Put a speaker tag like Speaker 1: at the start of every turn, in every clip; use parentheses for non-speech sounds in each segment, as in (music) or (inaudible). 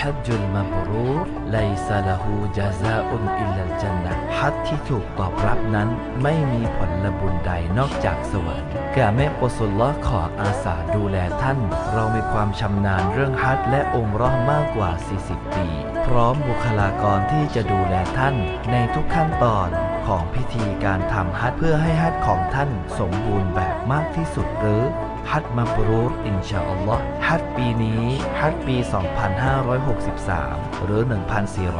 Speaker 1: ฮัจจุลมัมรูไลซาลาหูจาซาอุนอิลลัลจัฮัตที่ถูกตอบรับนั้นไม่มีผลบุญใดนอกจากสวรรค์ก่แม่ปสุลละขออาสาดูแลท่าน เรามีความชำนาญเรื่องฮัตและองค์ร้อมากกว่า 40 ปี พร้อมบุคลากรที่จะดูแลท่านในทุกขั้นตอนของพิธีการทำฮัตเพื่อให้ฮัตของท่านสมบูรณ์แบบมากที่สุดหรือฮัตมัมบรูรอินชาอัลลอฮ์ฮัตปีนี้ ฮัตปี 2563 หรือ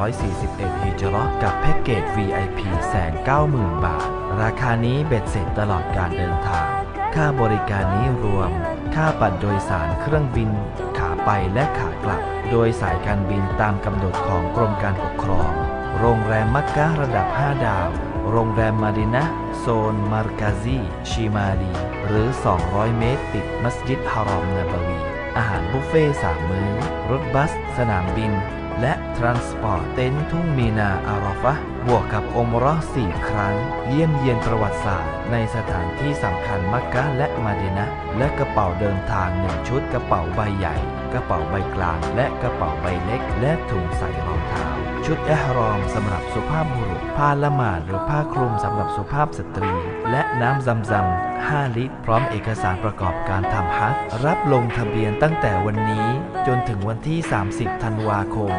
Speaker 1: 1441 ฮิจรักับแพ็กเกจ VIP แสน90,000 บาท ราคานี้เบ็ดเสร็จตลอดการเดินทาง ค่าบริการนี้รวม ค่าบัตรโดยสารเครื่องบินขาไปและขากลับ โดยสายการบินตามกำหนดของกรมการปกครอง โรงแรมมักกะระดับ 5 ดาว โรงแรมมารินะโซนมาร์กาซีชิมาลีหรือ 200 เมตรติดมัสยิดฮารอมนาบวี อาหารบุฟเฟ่สามมื้อ รถบัสสนามบิน และทรานสปอร์ตเต็นท์ทุ่งมีนาอารอฟะบวกกับอมรอสี่ครั้ง เยี่ยมเยียนประวัติศาสตร์ ในสถานที่สำคัญ มักกะและมาดีนะ และกระเป๋าเดินทางหนึ่งชุดกระเป๋าใบใหญ่ กระเป๋าใบกลาง และกระเป๋าใบเล็ก และถุงใส่รองเท้า ชุดแอฮรอมสำหรับสุภาพบุรุษผ้าละหมาดหรือผ้าคลุมสำหรับสุภาพสตรีและน้ำซำซำ5ลิตร พร้อมเอกสารประกอบการทำฮัทรับลงทะเบียนตั้งแต่วันนี้จนถึงวันที่ 30 ธันวาคม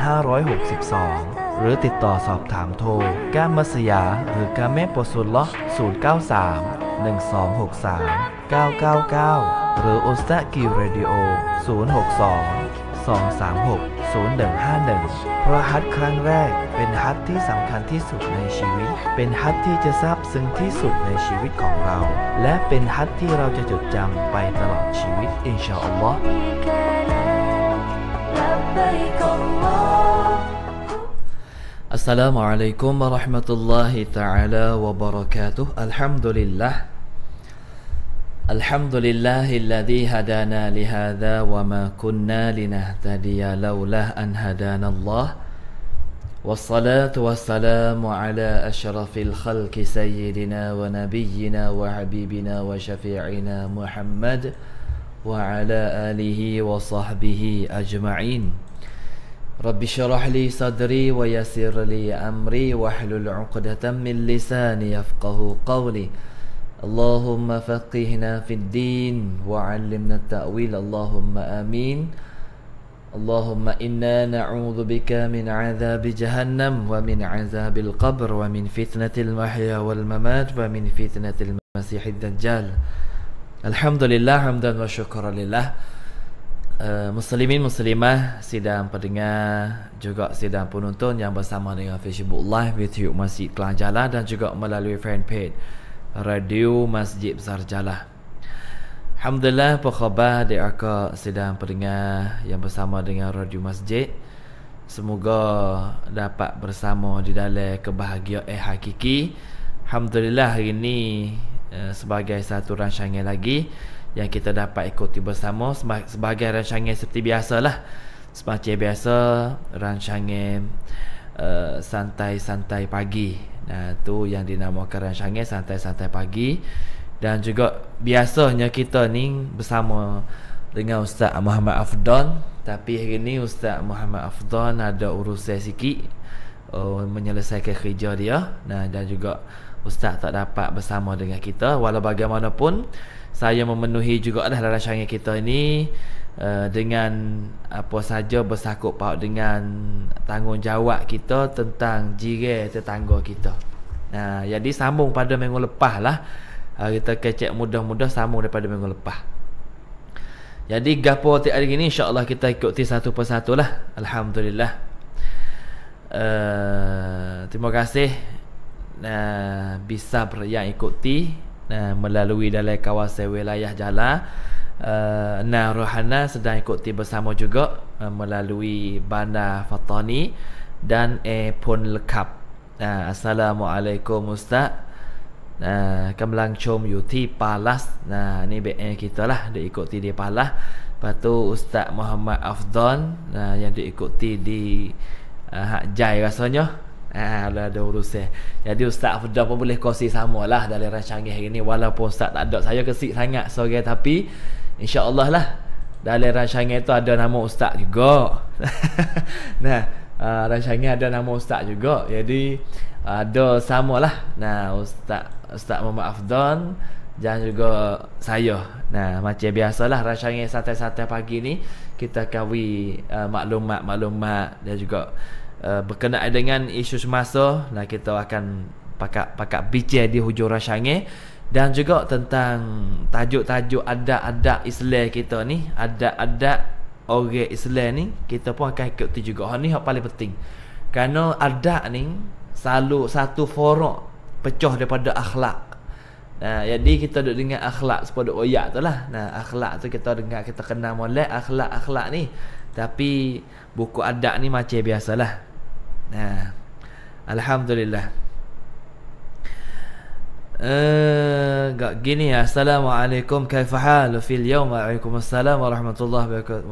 Speaker 1: 2562 หรือติดต่อสอบถามโทร ก้ามัสยา หรือ กาาแม่ปสุลล็อ093 1263 999 หรือโอสตากิเรดิโอ 062 236 0151เพราะฮัทครั้งแรก เป็นฮัทที่สำคัญที่สุดในชีวิต เป็นฮัทที่จะซาบซึ้งที่สุดในชีวิตของเรา และเป็นฮัทที่เราจะจดจำไปตลอดชีวิตอินชาอัลลอฮ์อัสสลามุอะลัยกุมบ ل เราะห์มะตุลลอฮิตะอา ل าว الحمد لله الذي هدانا لهذا وما كنا لنهتدي لولا أن هدانا الله والصلاة والسلام على أشرف الخلق سيدنا ونبينا وحبيبنا وشفيعنا محمد وعلى آله وصحبه أجمعين رب اشرح لي صدري ويسر لي أمري واحلل عقدة من لساني يفقه قولي اللهم فقهنا في الدين وعلمنا التأويل اللهم آمين اللهم إنا نعوذ بك من عذاب جهنم ومن عذاب القبر ومن فتنة المحيا والممات ومن فتنة المسيح الدجال الحمد لله حمدا وشكرا لله Muslimin Muslimah Sidang pendengar Juga sidang penonton Yang bersama dengan Facebook Live YouTube Masjid Kelang Jalan Dan juga melalui fanpage Radio Masjid Besar Jalah Alhamdulillah apa khabar Dek sedang pendengar Yang bersama dengan Radio Masjid Semoga dapat bersama di dalam kebahagiaan eh hakiki Alhamdulillah hari ini eh, Sebagai satu rancangan lagi Yang kita dapat ikuti bersama Sebagai rancangan seperti biasa lah Semacam biasa Rancangan uh, eh, Santai-santai pagi Nah, eh, tu yang dinamakan rancangan santai-santai pagi dan juga biasanya kita ni bersama dengan Ustaz Muhammad Afdon tapi hari ni Ustaz Muhammad Afdon ada urusan sikit uh, menyelesaikan kerja dia nah dan juga Ustaz tak dapat bersama dengan kita walau bagaimanapun saya memenuhi juga adalah rancangan kita ini uh, dengan apa saja bersakut pak dengan tanggungjawab kita tentang jiran tetangga kita. Nah, uh, jadi sambung pada minggu lepas lah. Uh, kita kecek mudah-mudah sambung daripada minggu lepas. Jadi gapo tiap hari ini Allah kita ikuti satu persatu lah. Alhamdulillah. Uh, terima kasih nah uh, bisa yang ikuti nah uh, melalui dalam kawasan wilayah Jala uh, Nah Rohana sedang ikut tim bersama juga uh, melalui bandar Fatani dan eh pun lekap. Uh, Assalamualaikum Ustaz. Nah, uh, eh, kemlang cum yuti palas. Nah, ni BN kita lah dia ikuti di palas. Lepas Ustaz Muhammad Afdan uh, yang diikuti di uh, Hak Jai rasanya. Ah, ada ada urusan. Jadi Ustaz Fudah pun boleh kongsi samalah lah dari rancangan hari ni walaupun Ustaz tak ada saya kesik sangat sore tapi InsyaAllah lah Dalam Ransangai tu ada nama ustaz juga (laughs) Nah uh, ah, Ransangai ada nama ustaz juga Jadi ada uh, sama lah Nah ustaz Ustaz Muhammad Afdan Dan juga saya Nah macam biasalah Ransangai santai-santai pagi ni Kita kawi uh, ah, maklumat-maklumat Dan juga uh, berkenaan dengan isu semasa Nah kita akan pakat-pakat bicara di hujung Ransangai dan juga tentang tajuk-tajuk adat-adat Islam kita ni adat-adat orang Islam ni kita pun akan ikut tu juga Ini yang paling penting kerana adat ni selalu satu forum pecah daripada akhlak Nah, jadi kita duduk dengar akhlak sebab duduk oyak tu lah. Nah, akhlak tu kita dengar, kita kena molek akhlak-akhlak ni. Tapi buku adat ni macam biasalah. Nah, Alhamdulillah. Enggak eh, uh, gini Assalamualaikum Kaifa hal Fil yawm Waalaikumsalam Warahmatullahi Wabarakatuh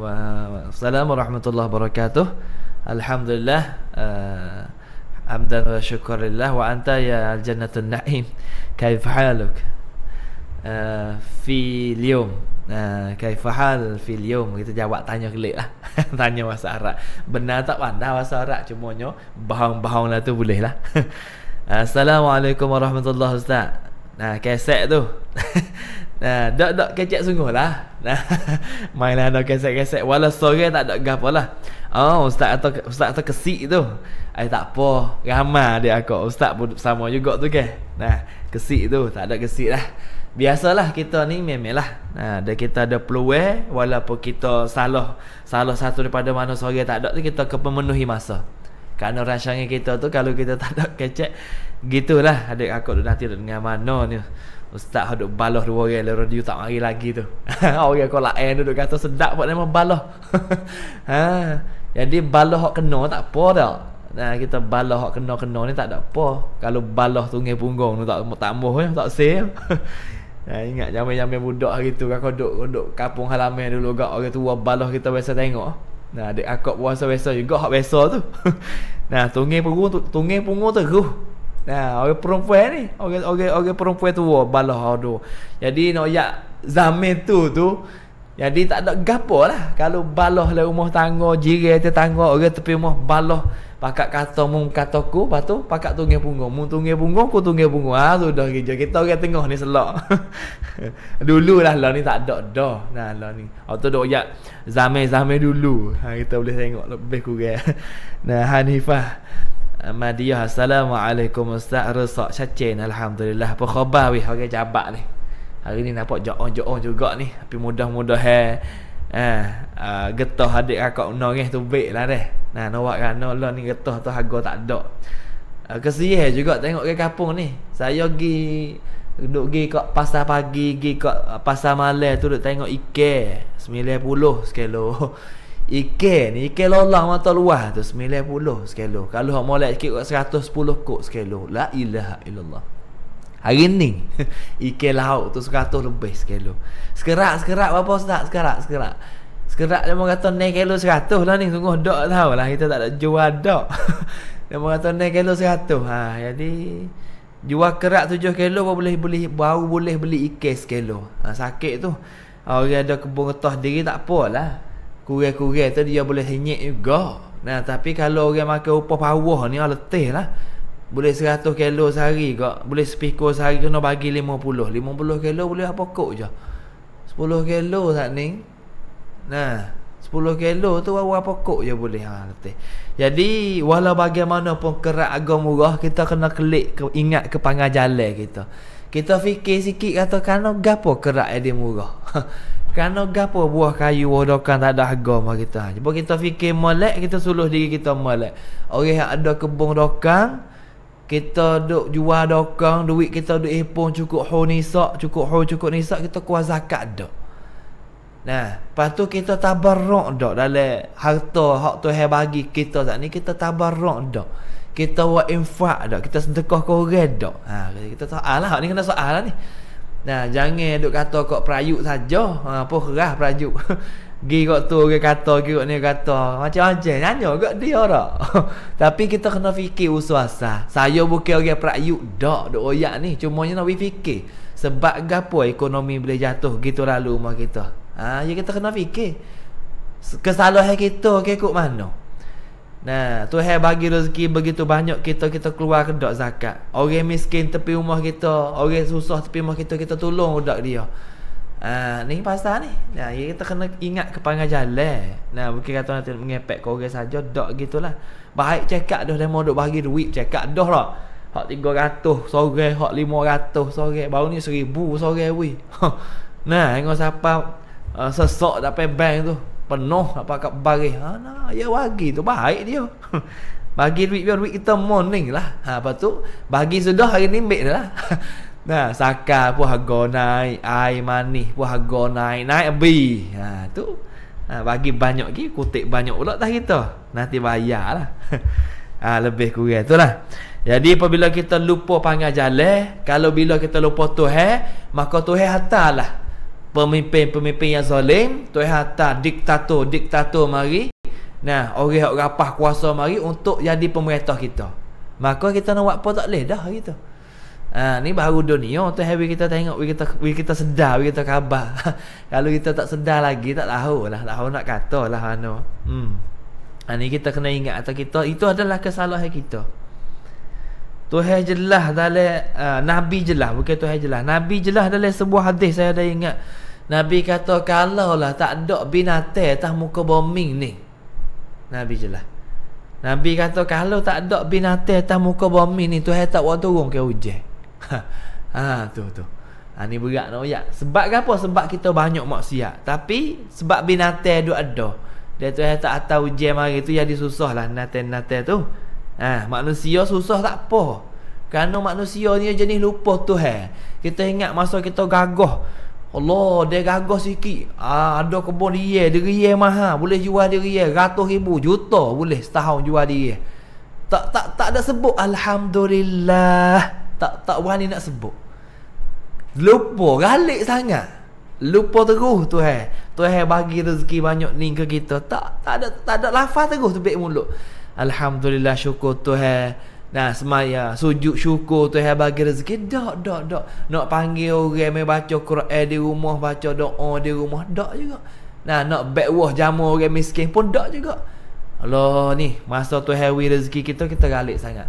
Speaker 1: Assalamualaikum Warahmatullahi Wabarakatuh Alhamdulillah uh, eh, Abdan wa syukurillah Wa anta ya Al-Jannatul Na'im Kaifa haluk uh, Fil yawm Kaifa hal Fil yawm Kita jawab tanya kelik lah (laughs) Tanya masa Arab Benar tak pandai masa Arab Cuma nyo Bahang-bahang lah tu boleh lah (laughs) Assalamualaikum warahmatullahi wabarakatuh Nah keset tu (laughs) Nah dok dok kecek sungguh lah Nah (laughs) Mainlah dok keset keset Walau sore tak dok gapa lah Oh ustaz atau ustaz atau kesik tu Ay tak apa Ramah dia aku Ustaz pun sama juga tu ke Nah kesik tu tak ada kesik lah Biasalah kita ni memang lah Nah dia kita ada peluang Walaupun kita salah Salah satu daripada mana sore tak ada tu Kita kepemenuhi masa kerana rancangan kita tu kalau kita (laughs) tak nak kecek gitulah adik aku tu nanti dengan mana ni. Ustaz hodok baloh dua orang lalu dia tak mari lagi tu. (laughs) orang aku lah eh duduk kata sedap buat nama baloh. (laughs) ha. Jadi baloh hak kena tak apa dah. Nah kita baloh hak kena-kena ni tak ada apa. Kalau baloh tu ngai punggung tu tak tambah ya, tak sel. Ha, ingat zaman zaman budak hari tu kan kau duduk, duduk kampung halaman dulu gak orang tua baloh kita biasa tengok. Nah, dek akak puasa biasa juga hak biasa tu. (laughs) nah, tungeng perut tu, tungeng punggung tu ruh. Nah, orang perempuan ni, orang orang orang perempuan tua balah tu. Jadi nak no, ya zaman tu tu jadi tak ada gapolah kalau balah le lah rumah tangga jiran tetangga orang tepi rumah balah Pakak kata mu kata ku, lepas tu pakak tunggu punggung. Mu tunggu punggung, ku tunggu punggung. Ha, tu dah kerja. Kita orang tengok ni selok. (laughs) dulu lah lah ni tak ada dah. Nah, lah ni. Waktu tu duk zame-zame dulu. Ha, kita boleh tengok lebih kurang. (laughs) nah, Hanifah. Madiyah. Assalamualaikum Ustaz. Resak cacin. Alhamdulillah. Apa khabar weh? Orang okay, ni. Hari ni nampak jauh jauh juga ni. Tapi mudah-mudah. Eh. Eh, uh, getah adik kakak nongeh tu baik lah deh. Nah, nampak kan? No, lo ni getah tu harga tak ada. Uh, eh, kesian juga tengok ke kampung ni. Saya pergi duduk pergi kat pasar pagi, pergi kat pasar malam tu duduk tengok ike 90 sekilo. (laughs) Ike ni ike lolong mata luar tu 90 sekilo. Kalau hok molek sikit kat 110 kok sekilo. La ilaha illallah. Hari ni (laughs) Ikan lauk tu sekatuh lebih sekilo Sekerak sekerak berapa ustaz sekerak sekerak Sekerak dia kata ni kilo sekatuh lah ni Sungguh dok tau lah kita tak ada jual dok (laughs) Dia kata ni kilo sekatuh ha, Jadi Jual kerak tujuh kilo baru boleh beli Baru boleh beli ikan sekilo ha, Sakit tu Orang ada kebun getah diri tak apalah Kurir-kurir tu dia boleh senyik juga Nah tapi kalau orang makan upah pawah ni Letih lah boleh 100 kilo sehari kak. Boleh sepiku sehari kena bagi 50. 50 kilo boleh apa lah kok je. 10 kilo tak ni. Nah. 10 kilo tu apa kok je boleh. Ha, Jadi walau bagaimanapun kerak agama murah kita kena klik ke, ingat ke pangan jalan kita. Kita fikir sikit kata kerana gapo kerak dia murah. (laughs) kerana gapo buah kayu wadokan tak ada agama kita. Cuba kita fikir molek kita suluh diri kita molek. Orang yang ada kebun dokang kita duk jual dokang duit kita duk hipung cukup ho nisak cukup ho cukup nisak kita kuat zakat dok nah lepas tu kita tabarok dok dalam harta hak tu hai bagi kita sat ni kita tabarok dok kita buat infak dok kita sedekah ke orang dok ha kita soal lah ni kena soal lah ni nah jangan duk kata kok perayuk saja ha apa kerah perayuk (laughs) Gi kot tu orang kata, gi kot ni kata. Macam-macam nanya kot dia dah. (laughs) Tapi kita kena fikir usaha. asal. Saya bukan orang prayuk dak dak oyak ni. Cuma nak fikir. Sebab gapo ekonomi boleh jatuh gitu lalu rumah kita. Ha, ya kita kena fikir. Kesalahan kita ke kok mana? Nah, Tuhan bagi rezeki begitu banyak kita kita keluar ke dak zakat. Orang miskin tepi rumah kita, orang susah tepi rumah kita kita tolong dak dia. Ah, uh, ni pasal ni. Nah, ya, kita kena ingat kepangan jalan. Nah, bukan kata nanti mengepek kau orang saja dak gitulah. Baik cekak dah demo duk bagi duit cekak dah lah. Hak 300 sore, hak 500 sore, baru ni 1000 sore wui. (laughs) nah, engkau siapa uh, sesok dapat bank tu penuh apa kat bagi. Ha ah, nah, ya bagi tu baik dia. (laughs) bagi duit biar duit kita morning lah. Ha lepas tu bagi sudah hari ni ambil lah. (laughs) Nah, saka pun harga naik, air manis pun harga naik, naik abi. Ha, tu ha, bagi banyak ki kutip banyak pula dah kita. Nanti bayar lah. (laughs) ha, lebih kurang lah. Jadi apabila kita lupa panggil jalan, kalau bila kita lupa Tuhan, maka Tuhan hatalah pemimpin-pemimpin yang zalim, Tuhan hata diktator-diktator mari. Nah, orang-orang rapah kuasa mari untuk jadi pemerintah kita. Maka kita nak buat apa tak leh dah gitu. Ha, ni baru dunia tu hari kita tengok we kita we kita sedar we kita khabar. (laughs) Kalau kita tak sedar lagi tak tahu lah tak tahu nak kata lah ano. Hmm. Ha, ni kita kena ingat atau kita itu adalah kesalahan kita. Tuhan jelah dalam uh, nabi jelah bukan Tuhan jelah. Nabi jelah dalam sebuah hadis saya ada ingat. Nabi kata kalau lah tak ada binatang atas muka bumi ni. Nabi jelah. Nabi kata kalau tak ada binatang atas muka bumi ni Tuhan tak buat turun ke hujan. (laughs) ha, tu tu. Ha, ni berat nak oyak. Sebab apa? Sebab kita banyak maksiat. Tapi sebab binatang duk ada. Dia tu tak tahu jam hari tu jadi susah lah natal-natal tu. Ha, manusia susah tak apa. Kerana manusia ni jenis lupa tu ha. Kita ingat masa kita gagah. Allah, dia gagah sikit. Ah, ha, ada kebun dia, dia maha. Boleh jual dia ratus ribu, juta boleh setahun jual dia. Tak tak tak ada sebut Alhamdulillah tak tak berani nak sebut. Lupa galik sangat. Lupa teruh tu eh. Tu eh bagi rezeki banyak ni ke kita. Tak tak ada tak ada lafaz teruh tu baik mulut. Alhamdulillah syukur tu eh. Nah semaya sujud syukur tu eh bagi rezeki. Dak dak dak. Nak panggil orang mai eh, baca Quran di rumah, baca doa di rumah dak juga. Nah nak backwash jamu orang miskin pun dak juga. Allah ni masa tu eh rezeki kita kita galik sangat.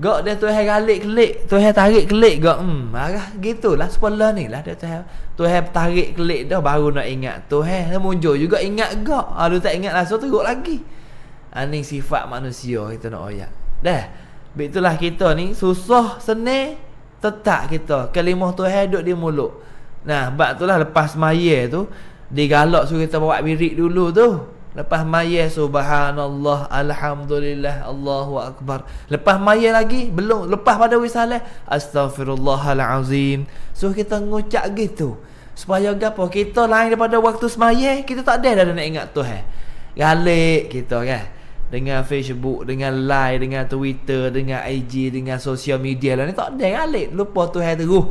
Speaker 1: Gak dia tu hai galik kelik, tu hai tarik kelik gak. Hmm, marah gitulah sekolah ni lah dia tu hai. Tu hai tarik kelik dah baru nak ingat. Tu hai semujur juga ingat gak. Ha ah, lu tak ingat langsung teruk lagi. Ha ni sifat manusia kita nak oyak. Dah. Betullah kita ni susah senang tetak kita. Kelimah tu hai duk di mulut. Nah, bab itulah lepas maya tu digalak suruh kita bawa birik dulu tu. Lepas maya subhanallah alhamdulillah Allahu akbar. Lepas maya lagi belum lepas pada wisalah astagfirullahalazim. So kita ngucap gitu. Supaya apa kita lain daripada waktu semaya kita tak ada dah nak ingat Tuhan. Eh? Galik kita kan. Eh. Dengan Facebook, dengan Line, dengan Twitter, dengan IG, dengan social media lah ni tak ada galik. Lupa Tuhan teruh. Eh,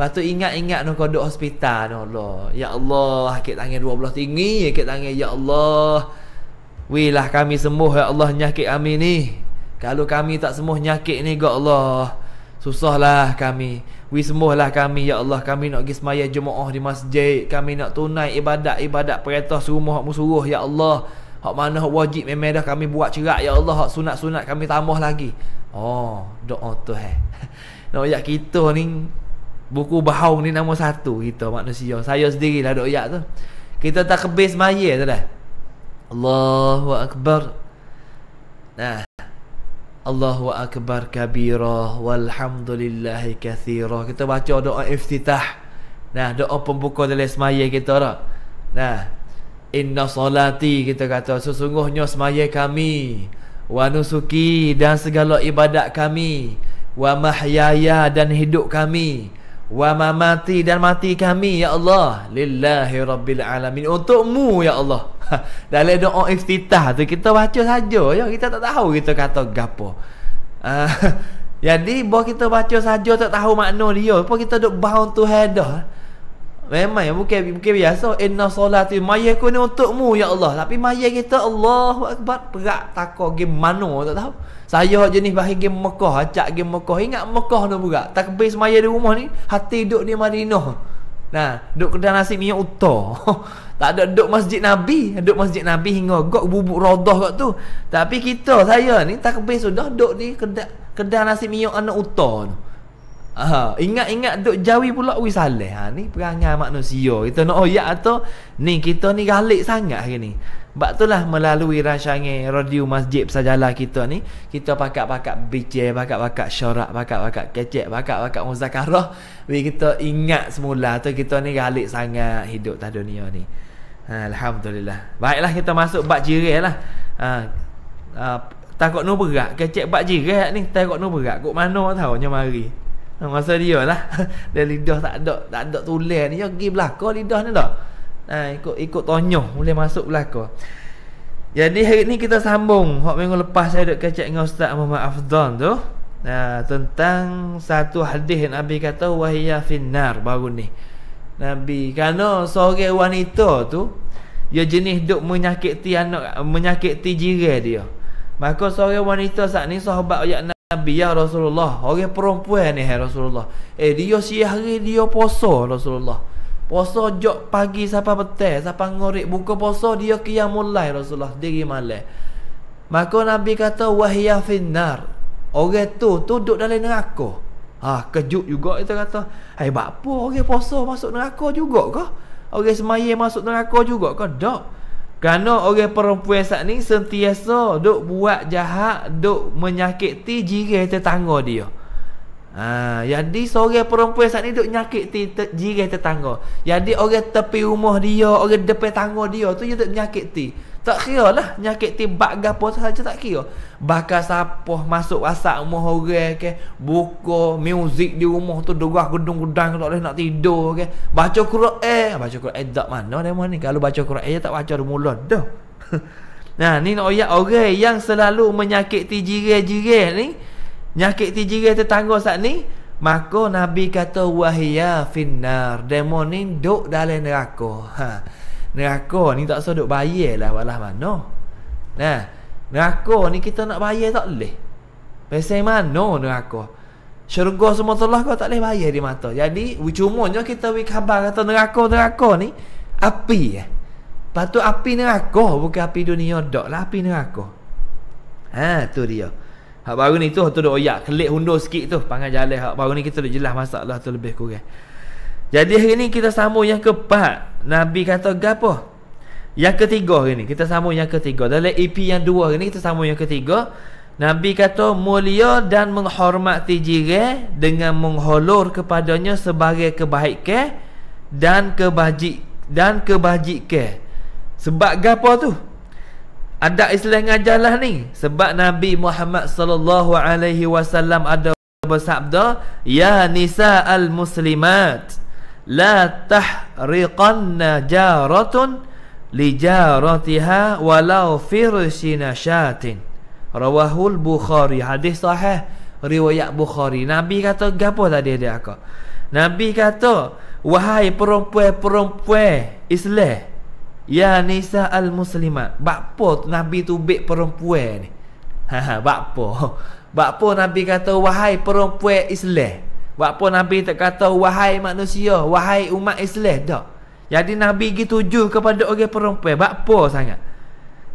Speaker 1: Lepas tu ingat-ingat no kodok hospital no Allah. Ya Allah, akik tangan 12 tinggi, akik tangan ya Allah. Wilah kami sembuh ya Allah nyakit kami ni. Kalau kami tak sembuh nyakit ni ya Allah. Susahlah kami. Wi sembuhlah kami ya Allah. Kami nak pergi semaya jemaah di masjid. Kami nak tunai ibadat-ibadat perintah semua hak musuruh ya Allah. Hak mana hak wajib memang dah kami buat cerak ya Allah. Hak sunat-sunat kami tambah lagi. Oh, doa tu eh. (laughs) Nak no, ayat kita ni Buku bahau ni nama satu kita manusia. Saya sendirilah duk yak tu. Kita tak kebis maya tu dah. Allahu Akbar. Nah. Allahu Akbar kabira walhamdulillahi kathira. Kita baca doa iftitah. Nah, doa pembuka dalam semaya kita dah. Nah. Inna salati kita kata sesungguhnya semaya kami wa nusuki dan segala ibadat kami wa mahyaya dan hidup kami Wa ma mati dan mati kami ya Allah lillahi rabbil alamin untukmu ya Allah. Ha, dalam doa iftitah tu kita baca saja ya kita tak tahu kita kata gapo. Ha, (laughs) jadi bo kita baca saja tak tahu makna dia. Apa kita duk bound to head Memang ya bukan bukan biasa inna solati mayyaku ni untukmu ya Allah. Tapi mayyak kita Allahu akbar perak takok gimana tak tahu. Saya jenis bahagian game Mekah, acak game Mekah. Ingat Mekah tu pula. Takbir semaya di rumah ni, hati duduk di Madinah. Nah, duduk kedai nasi minyak utah. (laughs) tak ada duduk masjid Nabi, duduk masjid Nabi hingga gok bubuk radah kat tu. Tapi kita saya ni takbir sudah duduk di kedai kedai nasi minyak anak utah Ha, ingat-ingat duk jawi pula wis saleh. Ha ni perangai manusia. Kita nak oyak atau ni kita ni galik sangat hari ni. Sebab itulah melalui rancangan radio masjid sajalah kita ni, kita pakak-pakak bicara, pakak-pakak syarak, pakak-pakak kecek, pakak-pakak muzakarah. We kita ingat semula tu kita ni galik sangat hidup tak dunia ni. Ha, alhamdulillah. Baiklah kita masuk bab jirilah. Ha, ha takut nu berat kecek bab jirat ni takut nu berat kok mana tahu nya mari Masa dia lah (laughs) Dia lidah tak ada Tak ada tulen ni Dia ya, pergi belakang lidah ni tak ha, Ikut ikut tonyoh Boleh masuk belakang Jadi hari ni kita sambung Hak minggu lepas saya duduk kacak dengan Ustaz Muhammad Afdhan tu ha, Tentang satu hadis yang Nabi kata Wahia finnar baru ni Nabi Kerana seorang wanita tu Dia jenis duk menyakiti anak Menyakiti jirai dia Maka seorang wanita saat ni Sahabat ayat Nabi ya Rasulullah Orang perempuan ni ya Rasulullah Eh dia siap hari dia poso Rasulullah Poso jok pagi siapa petai siapa ngorik buka poso dia kiam mulai Rasulullah Diri malai Maka Nabi kata Wahia finnar Orang tu tu duduk dalam neraka Ha kejut juga kita kata Hey eh, bapa orang poso masuk neraka juga kah Orang semayah masuk neraka juga kah Tak kerana orang perempuan saat ni sentiasa duk buat jahat, duk menyakiti jirai tetangga dia. Ha, jadi seorang perempuan saat ni duk menyakiti te- jirai tetangga. Jadi orang tepi rumah dia, orang depan tangga dia tu dia duk menyakiti. Tak kira lah Nyakit tibak gapo saja tak kira Bakar siapa masuk asap rumah orang ke Buka muzik di rumah tu Derah gedung-gedang tak boleh nak tidur ke Baca Quran eh, Baca Quran eh, tak mana dia mah ni Kalau baca Quran eh, tak baca mula dah (laughs) Nah ni nak oyak orang yang selalu menyakiti jirih-jirih ni Nyakiti jirih tetangga saat ni Maka Nabi kata wahiyah finnar Demo ni duk dalam neraka Haa Neraka ni tak sah duk bayar lah balas mana. Nah, neraka ni kita nak bayar tak boleh. Pesan mana neraka? Syurga semua telah kau tak boleh bayar di mata. Jadi, cumanya kita beri khabar kata neraka-neraka ni api. Eh. Lepas tu api neraka bukan api dunia dok lah api neraka. Ha, tu dia. Hak baru ni tu, tu duk oyak. Kelik hundur sikit tu. Pangan jalan hak baru ni kita dah jelas masalah tu lebih kurang. Jadi hari ni kita sambung yang keempat. Nabi kata gapo? Yang ketiga hari ni kita sambung yang ketiga. Dalam EP yang dua hari ni kita sambung yang ketiga. Nabi kata mulia dan menghormati jiran dengan menghulur kepadanya sebagai kebaikan dan kebajik dan kebajikan. Sebab gapo tu? Ada Islam ngajalah ni sebab Nabi Muhammad sallallahu alaihi wasallam ada bersabda ya nisa al muslimat la tahriqanna jaratun li jaratiha walau firsina syatin rawahul bukhari hadis sahih riwayat bukhari nabi kata gapo tadi dia aku nabi kata wahai perempuan-perempuan islah. ya nisa al muslimat bakpo nabi tu bek perempuan ni ha (laughs) ha bakpo bakpo nabi kata wahai perempuan islah. Buat apa Nabi tak kata wahai manusia, wahai umat Islam dak. Jadi Nabi pergi tuju kepada orang perempuan. Buat apa sangat?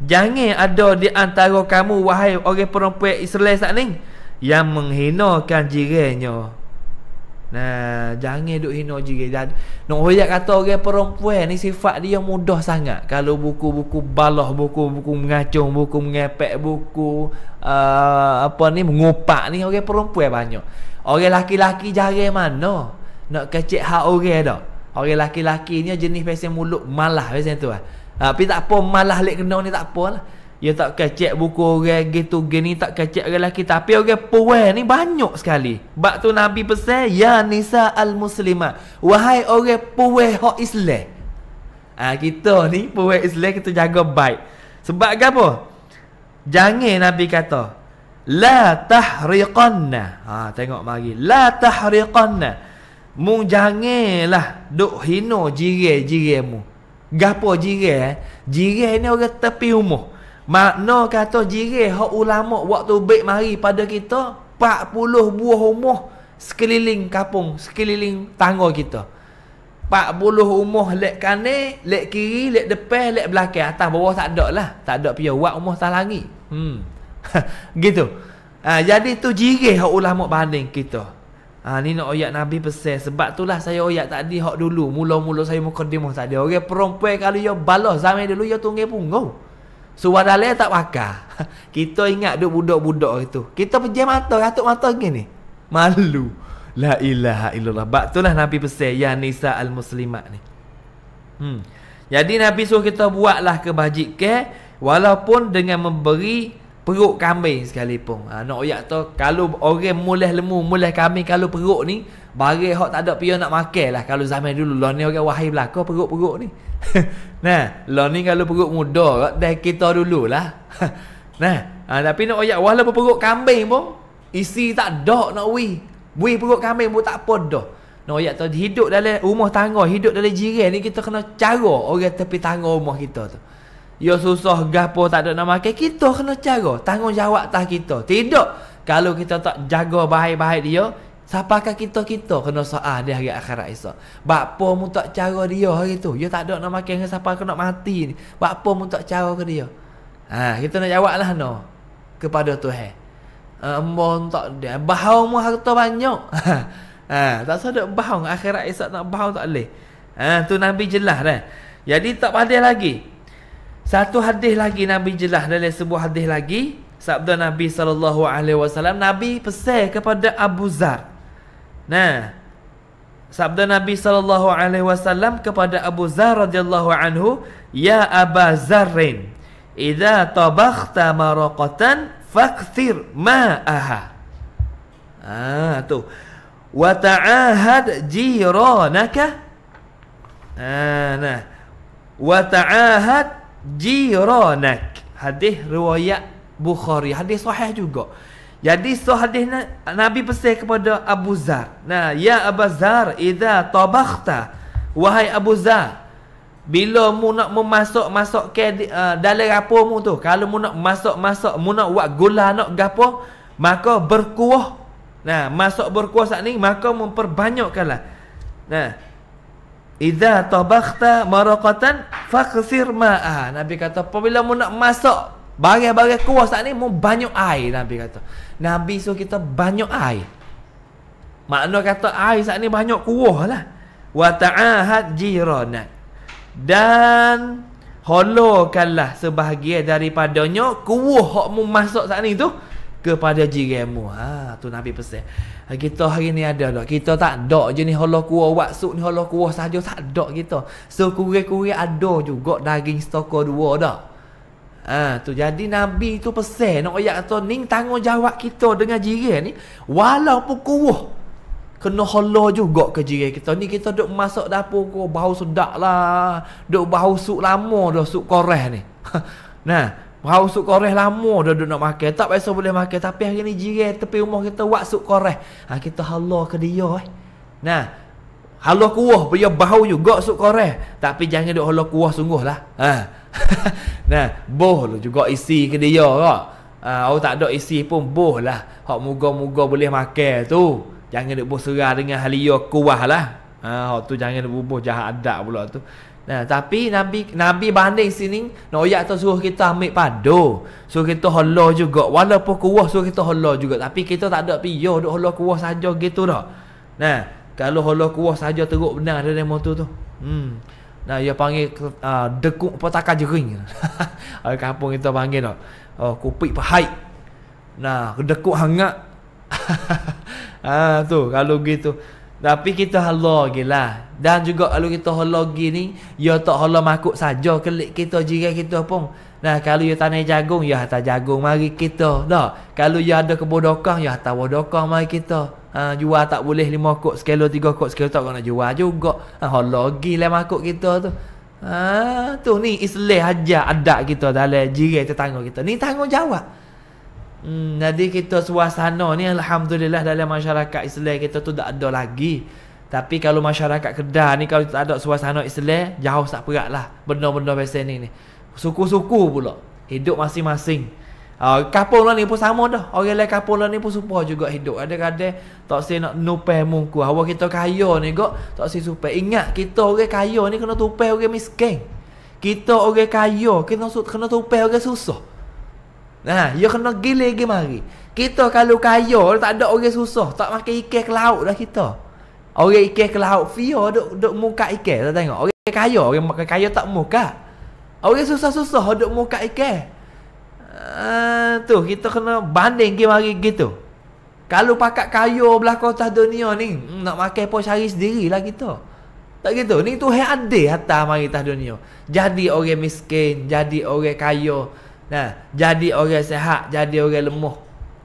Speaker 1: Jangan ada di antara kamu wahai orang perempuan Islam saat ni yang menghinakan jirannya. Nah, jangan duk hina jirin. Dan nak no, kata orang perempuan ni sifat dia mudah sangat. Kalau buku-buku balah, buku-buku mengacung, buku mengepek, buku uh, apa ni mengupak ni orang perempuan banyak. Orang laki-laki jarang mana nak kecek hak orang dah. Orang laki-laki ni jenis pesen mulut malah pesen tu lah. Ha, tapi tak apa malah lek kena ni tak apa lah. Dia tak kecek buku orang gitu gini tak kecek orang laki tapi orang puan ni banyak sekali. Bak tu Nabi pesan ya nisa al muslimah. Wahai orang puan hak Islam. Ha, kita ni puan Islam kita jaga baik. Sebab apa? Jangan Nabi kata La tahriqanna ha, Tengok mari La tahriqanna Mu jangilah Duk hino jirai-jirai mu Gapo jirai eh? Jirai ni orang tepi umur Makna kata jirai Hak ulama waktu baik mari pada kita 40 buah umur Sekeliling kapung Sekeliling tangga kita pak buluh umur lek kane, lek kiri, lek depan, lek belakang, atas bawah tak ada lah. Tak ada pia wak umur tak langit. Hmm. (laughs) gitu. Ha, jadi tu jirih hak ulama banding kita. Ha, ni nak oyak Nabi besar. Sebab itulah saya oyak tadi hak dulu. Mula-mula saya mukaddimah tadi. Orang perempuan kalau ia balas zaman dulu, ia tunggu punggung. Suara so, tak pakar. (laughs) kita ingat duk budak-budak itu. Kita pejam mata, katuk mata gini. Malu. La ilaha illallah. Sebab itulah Nabi besar. Ya Nisa al-Muslimat ni. Hmm. Jadi Nabi suruh kita buatlah kebajikan. Walaupun dengan memberi perut kambing sekalipun. Ha, nak oyak tu kalau orang mulai lemu, mulai kambing kalau perut ni bagi hak tak ada pia nak makan lah kalau zaman dulu lah ni orang wahai belaka perut-perut ni. (laughs) nah, lah ni kalau perut muda dah kita dulu lah. (laughs) nah, ha, tapi nak oyak walaupun perut kambing pun isi tak ada nak wi. Wi perut kambing pun tak apa dah. Nak oyak tu hidup dalam rumah tangga, hidup dalam jiran ni kita kena cara orang tepi tangga rumah kita tu. Ya susah gapo tak ada nak makan kita kena cara tanggungjawab tak kita. Tidak kalau kita tak jaga baik-baik dia, siapakah kita-kita kena soal ah, di hari akhirat esok. Bapa mu tak cara dia hari tu. Ya tak ada nak makan ke siapa kena mati ni. Bapa mu tak cara ke dia. Ha, kita nak jawab lah no kepada Tuhan. Ambo ha, uh, tak dia bahau mu harta banyak. (laughs) ha, tak sadak bahau akhirat esok nak bahau tak leh. Ha, tu Nabi jelas dah. Eh. Jadi tak padah lagi. Satu hadis lagi Nabi jelah dalam sebuah hadis lagi sabda Nabi sallallahu alaihi wasallam Nabi pesan kepada Abu Zar. Nah, sabda Nabi sallallahu alaihi wasallam kepada Abu Zar radhiyallahu anhu, "Ya Aba Zarrin, idza tabakhta maraqatan fakthir ma'aha." Ah, tu. Wa ta'ahad jiranaka. Ah, nah. Wa ta'ahad jiranak. Hadis riwayat Bukhari. Hadis sahih juga. Jadi so hadis Nabi pesan kepada Abu Zar. Nah, ya Abu Zar, idza tabakhta wahai Abu Zar, bila mu nak memasak masuk ke uh, dalam gapo mu tu, kalau mu nak masuk-masuk, mu nak buat gula nak gapo, maka berkuah. Nah, masuk berkuah saat ni maka memperbanyakkanlah. Nah, Idza tabakhta maraqatan faqsir ma'a. Nabi kata apabila mu nak masak barang-barang kuah saat ni mu banyak air Nabi kata. Nabi suruh kita banyak air. Makna kata air saat ni banyak kuah lah. Wa ta'ahad jiranat. Dan holokanlah sebahagian daripadanya kuah hak mu masak saat ni tu kepada jiranmu. Ha tu Nabi pesan. Ha, kita hari ni ada dah. Kita tak ada je ni hala kuah waksud ni hala kuah saja tak ada kita. So kurang-kurang ada juga daging stoko dua dah. Ha, tu jadi Nabi tu pesan nak ayat kata ning jawab kita dengan jiran ni walaupun kuah kena hala juga ke jiran kita ni kita duk masuk dapur ko bau sedak lah duk bau suk lama dah suk koreh ni (laughs) nah Rauh sup koreh lama dah duduk nak makan. Tak biasa boleh makan. Tapi hari ni jirai tepi rumah kita buat sup koreh. Ha, kita halau ke dia eh. Nah. Halau kuah. Dia bau juga sup koreh. Tapi jangan duduk halau kuah sungguh lah. Ha. (laughs) nah. Boh lah juga isi ke dia kak. Ha, orang tak ada isi pun boh lah. Hak muga-muga boleh makan tu. Jangan duduk berserah dengan halia kuah lah. Ha, tu jangan duduk jahat adab pula tu. Nah, tapi Nabi Nabi banding sini Noyak tu suruh kita ambil padu Suruh kita hala juga Walaupun kuah suruh kita hala juga Tapi kita tak ada piyo Duk hala kuah saja gitu dah Nah, kalau hala kuah saja teruk benar ada demo tu tu hmm. Nah, dia panggil uh, Dekuk potaka jering (laughs) Kampung kita panggil tu oh, Kupik pahit Nah, dekuk hangat (laughs) Ah tu kalau gitu tapi kita halau lagi lah. Dan juga kalau kita halau lagi ni, ya tak halau makut saja kelik kita, jirai kita pun. Nah, kalau ya tanai jagung, ya hantar jagung mari kita. Tak. Kalau ya ada kebodokan, ya hantar bodokan mari kita. Ha, jual tak boleh lima kot, sekilo tiga kot, sekilo tak nak jual juga. Ha, halau lagi lah makut kita tu. Ha, tu ni islah aja adat kita dalam jirai tetangga kita. Ni tanggungjawab. jawab. Hmm, jadi kita suasana ni Alhamdulillah dalam masyarakat Islam kita tu tak ada lagi. Tapi kalau masyarakat kedah ni kalau tak ada suasana Islam, jauh tak perak lah benda-benda biasa ni ni. Suku-suku pula. Hidup masing-masing. Uh, ah, kapol lah ni pun sama dah. Orang lain kapol lah ni pun supah juga hidup. Ada kadang tak si nak nupai muka. Awak kita kaya ni kok tak si supai. Ingat kita orang kaya ni kena tupai orang miskin. Kita orang kaya kena kena tupai orang susah. Nah, ia kena gile lagi mari. Kita kalau kaya tak ada orang susah, tak makan ikan ke laut dah kita. Orang ikan ke laut fia duk duk muka ikan, tak tengok. Orang kaya, orang makan kaya tak muka. Orang susah-susah duk muka ikan. Uh, tu kita kena banding ke mari gitu. Kalau pakat kayu belakang atas dunia ni hmm, nak makan pun cari sendirilah kita. Tak gitu. Ni tu hai ade hatta mari atas dunia. Jadi orang miskin, jadi orang kayu. Nah, jadi orang sehat, jadi orang lemah.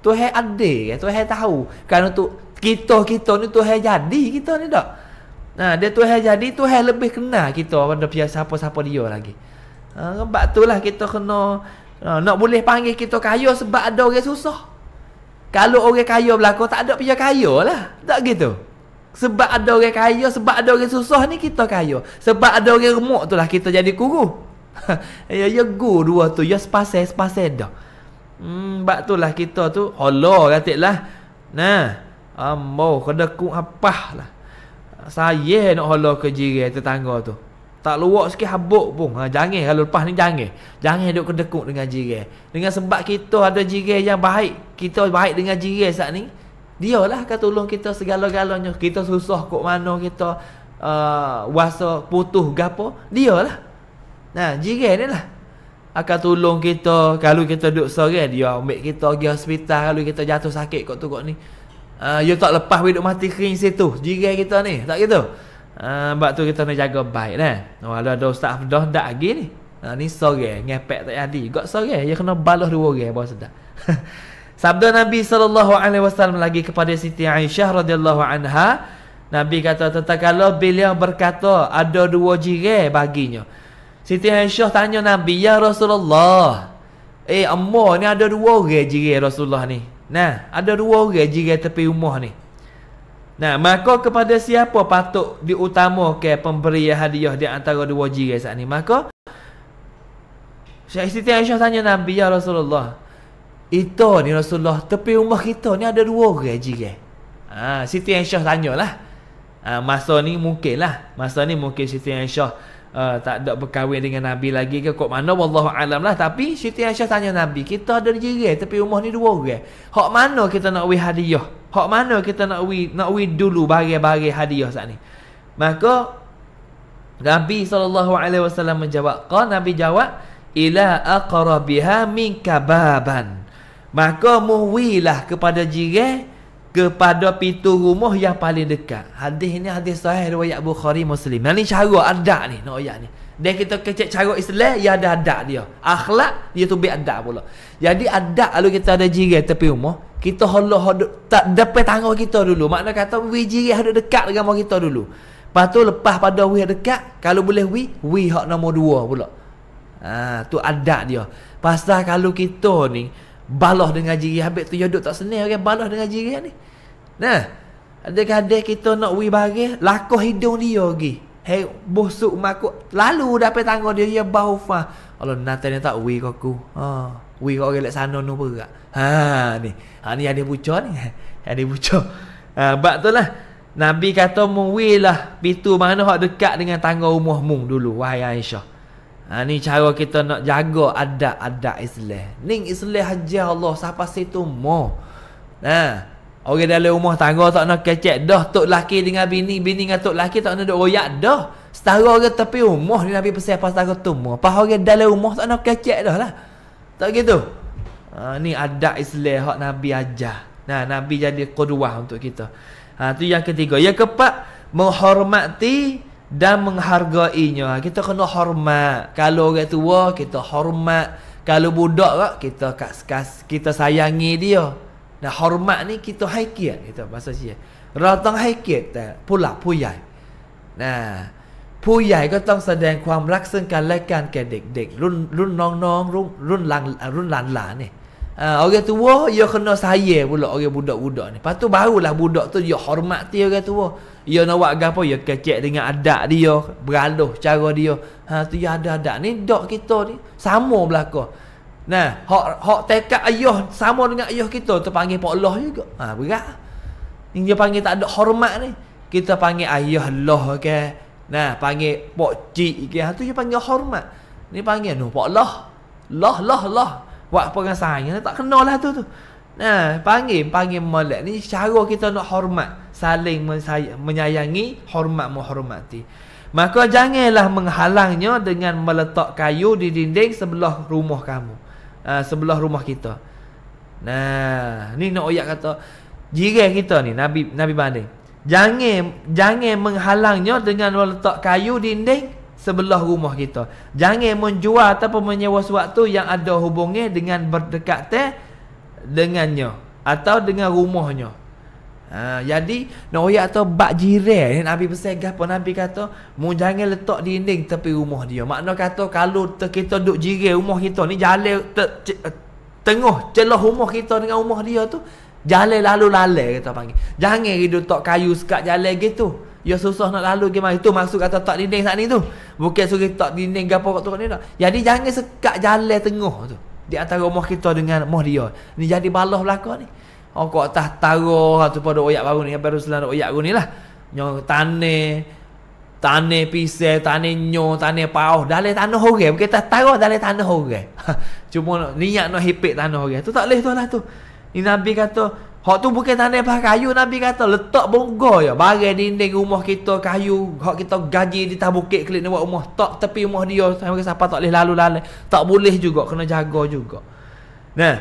Speaker 1: Tuhan ada ke? Tuhan tahu. Kan untuk kita-kita ni Tuhan jadi kita ni tak. Nah, dia Tuhan jadi Tuhan lebih kena kita pada pihak siapa-siapa dia lagi. Ha, sebab itulah kita kena ha, nak boleh panggil kita kaya sebab ada orang susah. Kalau orang kaya berlaku tak ada pihak kaya lah. Tak gitu. Sebab ada orang kaya, sebab ada orang susah ni kita kaya. Sebab ada orang remuk itulah kita jadi kurus. (laughs) ya ya go dua tu ya sepasai sepasai dah hmm bak tu lah kita tu Allah katik lah. nah ambo kada ku apa lah saya nak Allah ke jiran tetangga tu tak luak sikit habuk pun ha, jangan kalau lepas ni jangan jangan duk kedekuk dengan jiran dengan sebab kita ada jiran yang baik kita baik dengan jiran saat ni dialah akan tolong kita segala-galanya kita susah kok mana kita uh, wasa putus gapo dialah Nah, jiran ni lah. Akan tolong kita kalau kita duduk sore eh, dia ambil kita pergi hospital kalau kita jatuh sakit kot tu kot ni. Ah, uh, you tak lepas duduk mati kering situ. Jiran kita ni, tak gitu. Ah, uh, sebab tu kita nak jaga baik lah. Eh? Walau ada ustaz dah dak lagi ni. Ha, ni sore ngepek tak jadi. Got sore eh, dia kena balas dua orang bawa sedak. (laughs) Sabda Nabi sallallahu alaihi wasallam lagi kepada Siti Aisyah radhiyallahu anha, Nabi kata tatkala beliau berkata ada dua jiran baginya. Siti Aisyah tanya Nabi Ya Rasulullah Eh Amma ni ada dua orang jirai Rasulullah ni Nah ada dua orang jirai tepi rumah ni Nah maka kepada siapa patut diutamakan pemberi hadiah di antara dua jirai saat ni Maka Siti Aisyah tanya Nabi Ya Rasulullah Itu ni Rasulullah tepi rumah kita ni ada dua orang jirai ha, Siti Aisyah tanya lah ha, Masa ni mungkin lah Masa ni mungkin Siti Aisyah uh, tak ada berkahwin dengan Nabi lagi ke kok mana wallahu alam lah tapi Siti Aisyah tanya Nabi kita ada jiran tapi rumah ni dua orang hak mana kita nak wi hadiah hak mana kita nak wi nak wi dulu bagi-bagi hadiah saat ni maka Nabi sallallahu alaihi wasallam menjawab kau Nabi jawab ila aqrabiha min kababan maka muwilah kepada jiran kepada pintu rumah yang paling dekat. Hadis ini hadis sahih riwayat Bukhari Muslim. Yang ni cara adat ni, nak ayat ni. Dan kita kecek cara Islam, ya ada adat dia. Akhlak, dia tu biar adat pula. Jadi adat kalau kita ada jirai tepi rumah, kita hodok hodok tak depan tangga kita dulu. Makna kata wi jirai hodok dekat dengan rumah kita dulu. Lepas tu lepas pada wi dekat, kalau boleh wi, wi hak nombor dua pula. Ah, ha, tu adat dia. Pasal kalau kita ni, balah dengan jiri habis tu yodok tak senang orang balah dengan jiri ni nah kadang-kadang kita nak wi bagi lakoh hidung dia lagi hei bosuk mak lalu dapat tangga dia dia bau fa Allah nanti dia tak wi kau ku ha wi kau gelak sana nu berak ha ni ha ni ada buco ni (laughs) ada buco. ha bab tu lah Nabi kata mu wi lah pitu mana hak dekat dengan tangga rumahmu dulu wahai Aisyah Ha, ni cara kita nak jaga adat-adat Islam. Ni Islam haji Allah siapa situ mo. Ha. Orang dalam rumah tangga tak nak kecek dah tok laki dengan bini, bini dengan tok laki tak nak duk royak dah. Setara orang tepi rumah ni Nabi pesan pasal aku tu mo. Pas okay dalam rumah tak nak kecek dah lah. Tak gitu. Ha, ni adat Islam hak Nabi ajar. Nah, Nabi jadi qudwah untuk kita. Ha tu yang ketiga. Yang keempat menghormati dan menghargainya. Kita kena hormat. Kalau orang tua kita hormat. Kalau budak kak, ah, kita kas, kas, kita sayangi dia. Dan hormat ni kita haikiat kita bahasa Cina. Ratang haikiat ta pula puyai. Nah, puyai ก็ต้องแสดงความรักซึ่งกันและกันแก่เด็กๆรุ่นรุ่นน้องๆรุ่นรุ่นรุ่นหลานหลานนี่เออ ah, orang tua dia ya kena sayang pula orang budak-budak ni. Pastu barulah budak tu dia hormat dia orang tua. Ia nak buat apa? Ia kecek dengan adat dia. Beraluh cara dia. Ha, tu ya ada adat ni. Dok kita ni. Sama belakang. Nah, hak, hak tekad ayah sama dengan ayah kita. Terpanggil Pak Allah juga. Ha, berat. Ini dia panggil tak ada hormat ni. Kita panggil ayah Allah ke. Nah, panggil Pak Cik ke. Okay? Ha, tu dia panggil hormat. Ni panggil Pak Allah. Allah, Allah, Allah. Buat apa dengan saya? Tak kenal lah tu tu. Nah, panggil panggil molek ni cara kita nak hormat, saling menyayangi, hormat menghormati. Maka janganlah menghalangnya dengan meletak kayu di dinding sebelah rumah kamu. Uh, sebelah rumah kita. Nah, ni nak oyak kata jiran kita ni Nabi Nabi Bani. Jangan jangan menghalangnya dengan meletak kayu di dinding sebelah rumah kita. Jangan menjual ataupun menyewa sesuatu yang ada hubungnya dengan berdekatan dengannya atau dengan rumahnya. Ha, jadi nak oi atau bak jiran Nabi pesan gapo Nabi kata mu jangan letak dinding tepi rumah dia. Makna kata kalau ter- kita duduk jiran rumah kita ni jalan ter- c- tengah celah rumah kita dengan rumah dia tu jalan lalu lale kita panggil. Jangan hidup tak kayu sekat jalan gitu. Ya susah nak lalu gimana itu masuk kata tak dinding saat ni tu. Bukan suri tak dinding gapo kat tu ni dah. Jadi jangan sekat jalan tengah tu di antara rumah kita dengan rumah dia. Ni jadi balah belaka ni. Oh kok atas taruh ah, tu pada oyak baru ni. Baru selalu oyak baru ni lah. Nyong tanah. Tanah pisah, tanah nyong, tanah pauh. Dalai tanah orang. Kita taruh dalam tanah orang. (laughs) Cuma niat nak hipik tanah orang. Tu tak boleh tu lah tu. Ni Nabi kata, Hak tu bukan tanah bahan kayu Nabi kata letak bongkar ya. Barang dinding rumah kita kayu, hak kita gaji di tabukit kelik nak buat rumah tak tepi rumah dia sampai siapa tak boleh lalu lalai. Tak boleh juga kena jaga juga. Nah.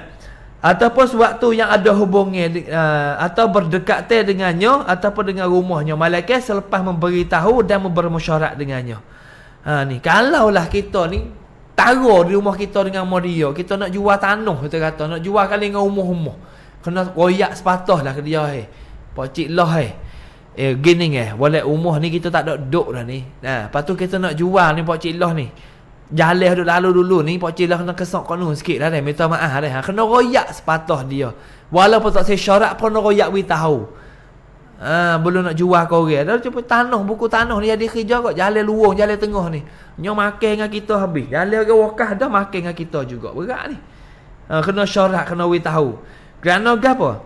Speaker 1: Ataupun sewaktu yang ada hubungnya uh, eh, atau berdekatan dengannya ataupun dengan rumahnya malaikat selepas memberitahu dan bermusyarat dengannya. Ha ni kalaulah kita ni taruh di rumah kita dengan dia kita nak jual tanah kita kata, nak jual kali dengan rumah-rumah. Kena koyak sepatah lah ke dia eh. Pakcik lah eh. Eh gini eh. Walau umur ni kita tak ada duk dah ni. Nah, ha, lepas tu kita nak jual ni pakcik lah ni. Jalan duduk lalu dulu ni pakcik lah kena kesok konon sikit lah dah. Eh. Minta maaf dah. Eh. Ha, kena koyak sepatah dia. Walaupun tak saya syarat pun nak koyak we tahu. Ha, belum nak jual kau orang. Dah cuba tanah buku tanah ni ada kerja kot. Jalan luang, jalan tengah ni. Nyo makan dengan kita habis. Jalan orang wakaf dah makan dengan kita juga. Berat ni. Ha, kena syarat, kena we tahu. Kerana apa?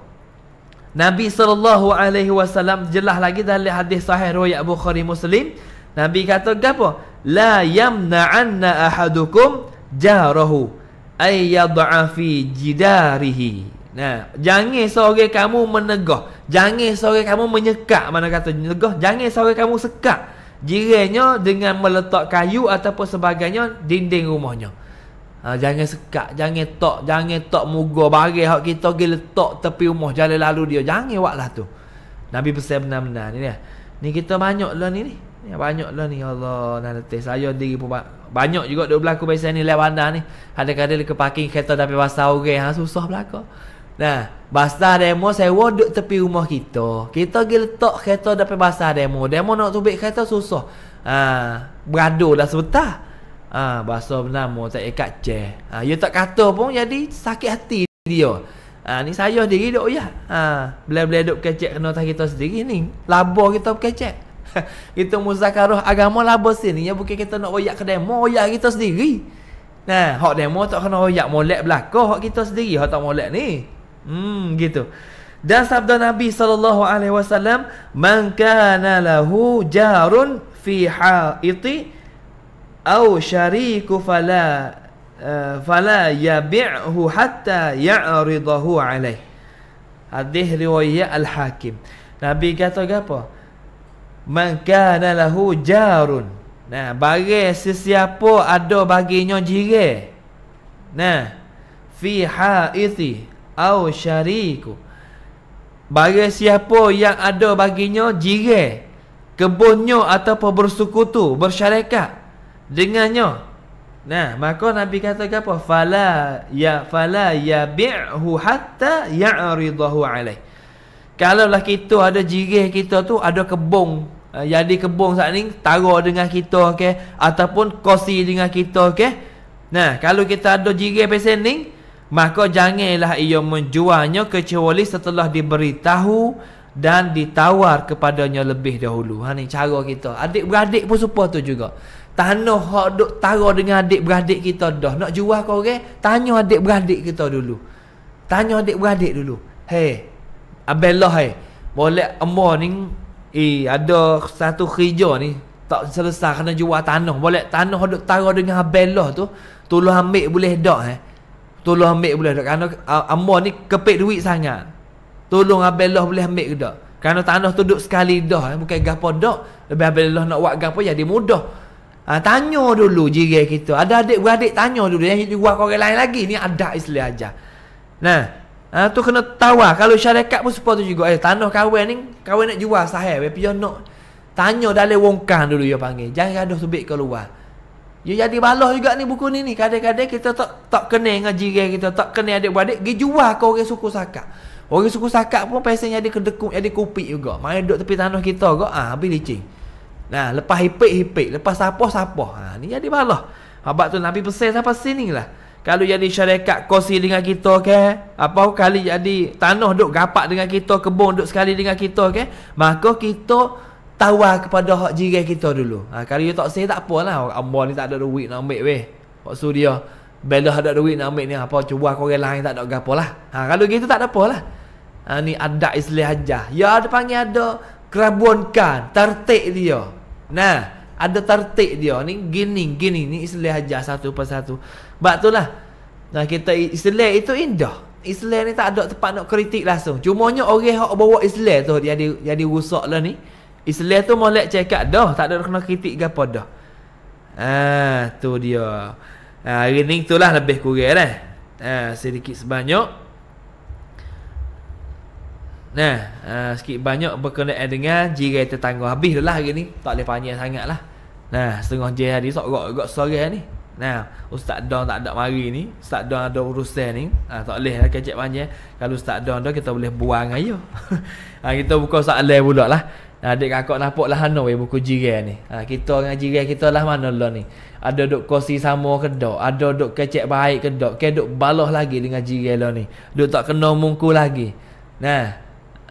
Speaker 1: Nabi sallallahu alaihi wasallam jelas lagi dalam hadis sahih riwayat Bukhari Muslim, Nabi kata apa? La yamna'anna ahadukum jarahu ay yad'a fi jidarihi. Nah, jangan seorang kamu menegah, jangan seorang kamu menyekat, mana kata menegah, jangan seorang kamu sekat jirannya dengan meletak kayu ataupun sebagainya dinding rumahnya. Ha, jangan sekat, jangan tok, jangan tok muga bagi hak kita pergi letak tepi rumah jalan lalu dia. Jangan buatlah tu. Nabi pesan benar-benar ni dia. Ni kita banyak lah ni ni. ni banyak lah ni ya Allah nak letih. Saya diri pun banyak juga dia berlaku biasa ni lewat bandar ni. Ada kadang ke parking kereta tapi basah orang. Okay. Ha, susah berlaku. Nah, basah demo saya waduk tepi rumah kita. Kita pergi letak kereta tapi basah demo. Demo nak tubik kereta susah. Ha, beradu dah sebetulnya ha, bahasa bernama tak ikat je. Ha, dia tak kata pun jadi sakit hati dia. Ha, ni saya sendiri duk ya. Ha, Bila-bila duk kecek kena tak kita sendiri ni. Labor kita kecek. (laughs) itu muzakarah agama labo sini ya bukan kita nak oyak ke demo oyak kita sendiri nah ha, hak demo tak kena oyak molek belaka hak kita sendiri hak tak molek ni hmm gitu dan sabda nabi sallallahu alaihi wasallam man kana lahu jarun fi haiti أو شريك فلا فلا يبيعه حتى يعرضه عليه هذه al-Hakim. Nabi kata apa? Man kana lahu jarun. Nah, bagi sesiapa ada baginya jirai. Nah, fi haithi au syariku. Bagi siapa yang ada baginya jirai. Kebunnya atau bersukutu, bersyarikat dengannya nah maka nabi kata apa fala ya fala ya yabihu hatta ya'ridahu alaih. kalau lah kita ada jirih kita tu ada kebong eh, jadi kebong saat ni taro dengan kita okey ataupun kosi dengan kita okey nah kalau kita ada jirih pasal ni maka janganlah ia menjualnya kecuali setelah diberitahu dan ditawar kepadanya lebih dahulu. Ha ni cara kita. Adik beradik pun serupa tu juga. Tanah hak duk tara dengan adik beradik kita dah. Nak jual kau orang, tanya adik beradik kita dulu. Tanya adik beradik dulu. Hei, abel lah hei. Boleh emo ni, eh ada satu kerja ni. Tak selesai kena jual tanah. Boleh tanah duk tara dengan abel lah tu. Tolong ambil boleh dah hei. Tolong ambil boleh dah. Kerana emo ni kepek duit sangat. Tolong abel lah boleh ambil ke dah. Kerana tanah tu duk sekali dah. Eh. Bukan gapa dah. Lebih abel lah nak buat gapa jadi mudah. Ha, tanya dulu jirik kita. Ada adik-beradik tanya dulu. Yang hidup buat orang lain lagi. Ni ada isteri aja. Nah. Ha, tu kena tawa. Lah. Kalau syarikat pun support tu juga. Eh, tanah kawan ni. Kahwin nak jual sahih. Tapi dia nak. Tanya dalam wongkan dulu dia panggil. Jangan gaduh subik ke luar. Dia jadi baloh juga ni buku ni ni. Kadang-kadang kita tak tak kena dengan jirik kita. Tak kena adik-beradik. Dia jual ke orang suku sakak. Orang suku sakak pun pasal jadi kedekuk. Jadi kupik juga. Main duduk tepi tanah kita juga. Ah, ha, habis licin. Habis licin. Nah, lepas hipik hipik, lepas sapoh sapoh. Ha ni jadi balah. Habak tu Nabi pesan siapa sini lah. Kalau jadi syarikat kosi dengan kita ke, apa kali jadi tanah duk gapak dengan kita, kebun duk sekali dengan kita ke, maka kita tawar kepada hak jirai kita dulu. Ha, kalau you tak say tak apalah. Amba ni tak ada duit nak ambil weh. Maksud dia, bila ada duit nak ambil ni apa, cuba kau orang lain tak ada gapa lah. Ha, kalau gitu tak ada apa lah. Ha, ni adat islih hajah. Ya ada panggil ada kerabuankan, tertik dia. Nah, ada tertik dia ni gini gini ni istilah hajar satu persatu. Sebab lah. Nah kita istilah itu indah. Islam ni tak ada tempat nak kritik langsung. Cuma Cumanya orang hok bawa Islam tu jadi jadi rusak lah ni. Islam tu molek cekak dah, tak ada kena kritik ke apa dah. Ah, tu dia. Ah, hari ni itulah lebih kurang lah. Ah, sedikit sebanyak. Nah, uh, sikit banyak berkenaan dengan jirai tetangga. Habis dah lah hari ni. Tak boleh panjang sangat lah. Nah, setengah jam hari sok rok rok sore ni. Nah, Ustaz Don tak ada mari ni. Ustaz Don ada urusan ni. Ah tak boleh lah kecek panjang. Kalau Ustaz Don dah kita boleh buang aja. (laughs) ah uh, kita buka soalan pula lah. Adik kakak nampak lah hana weh buku jirai ni. Ah kita dengan jirai kita lah mana lah ni. Ada duk kosi sama ke dok. Ada duk kecek baik ke dok. Ke duk baloh lagi dengan jirai lah ni. Duk tak kena mungku lagi. Nah,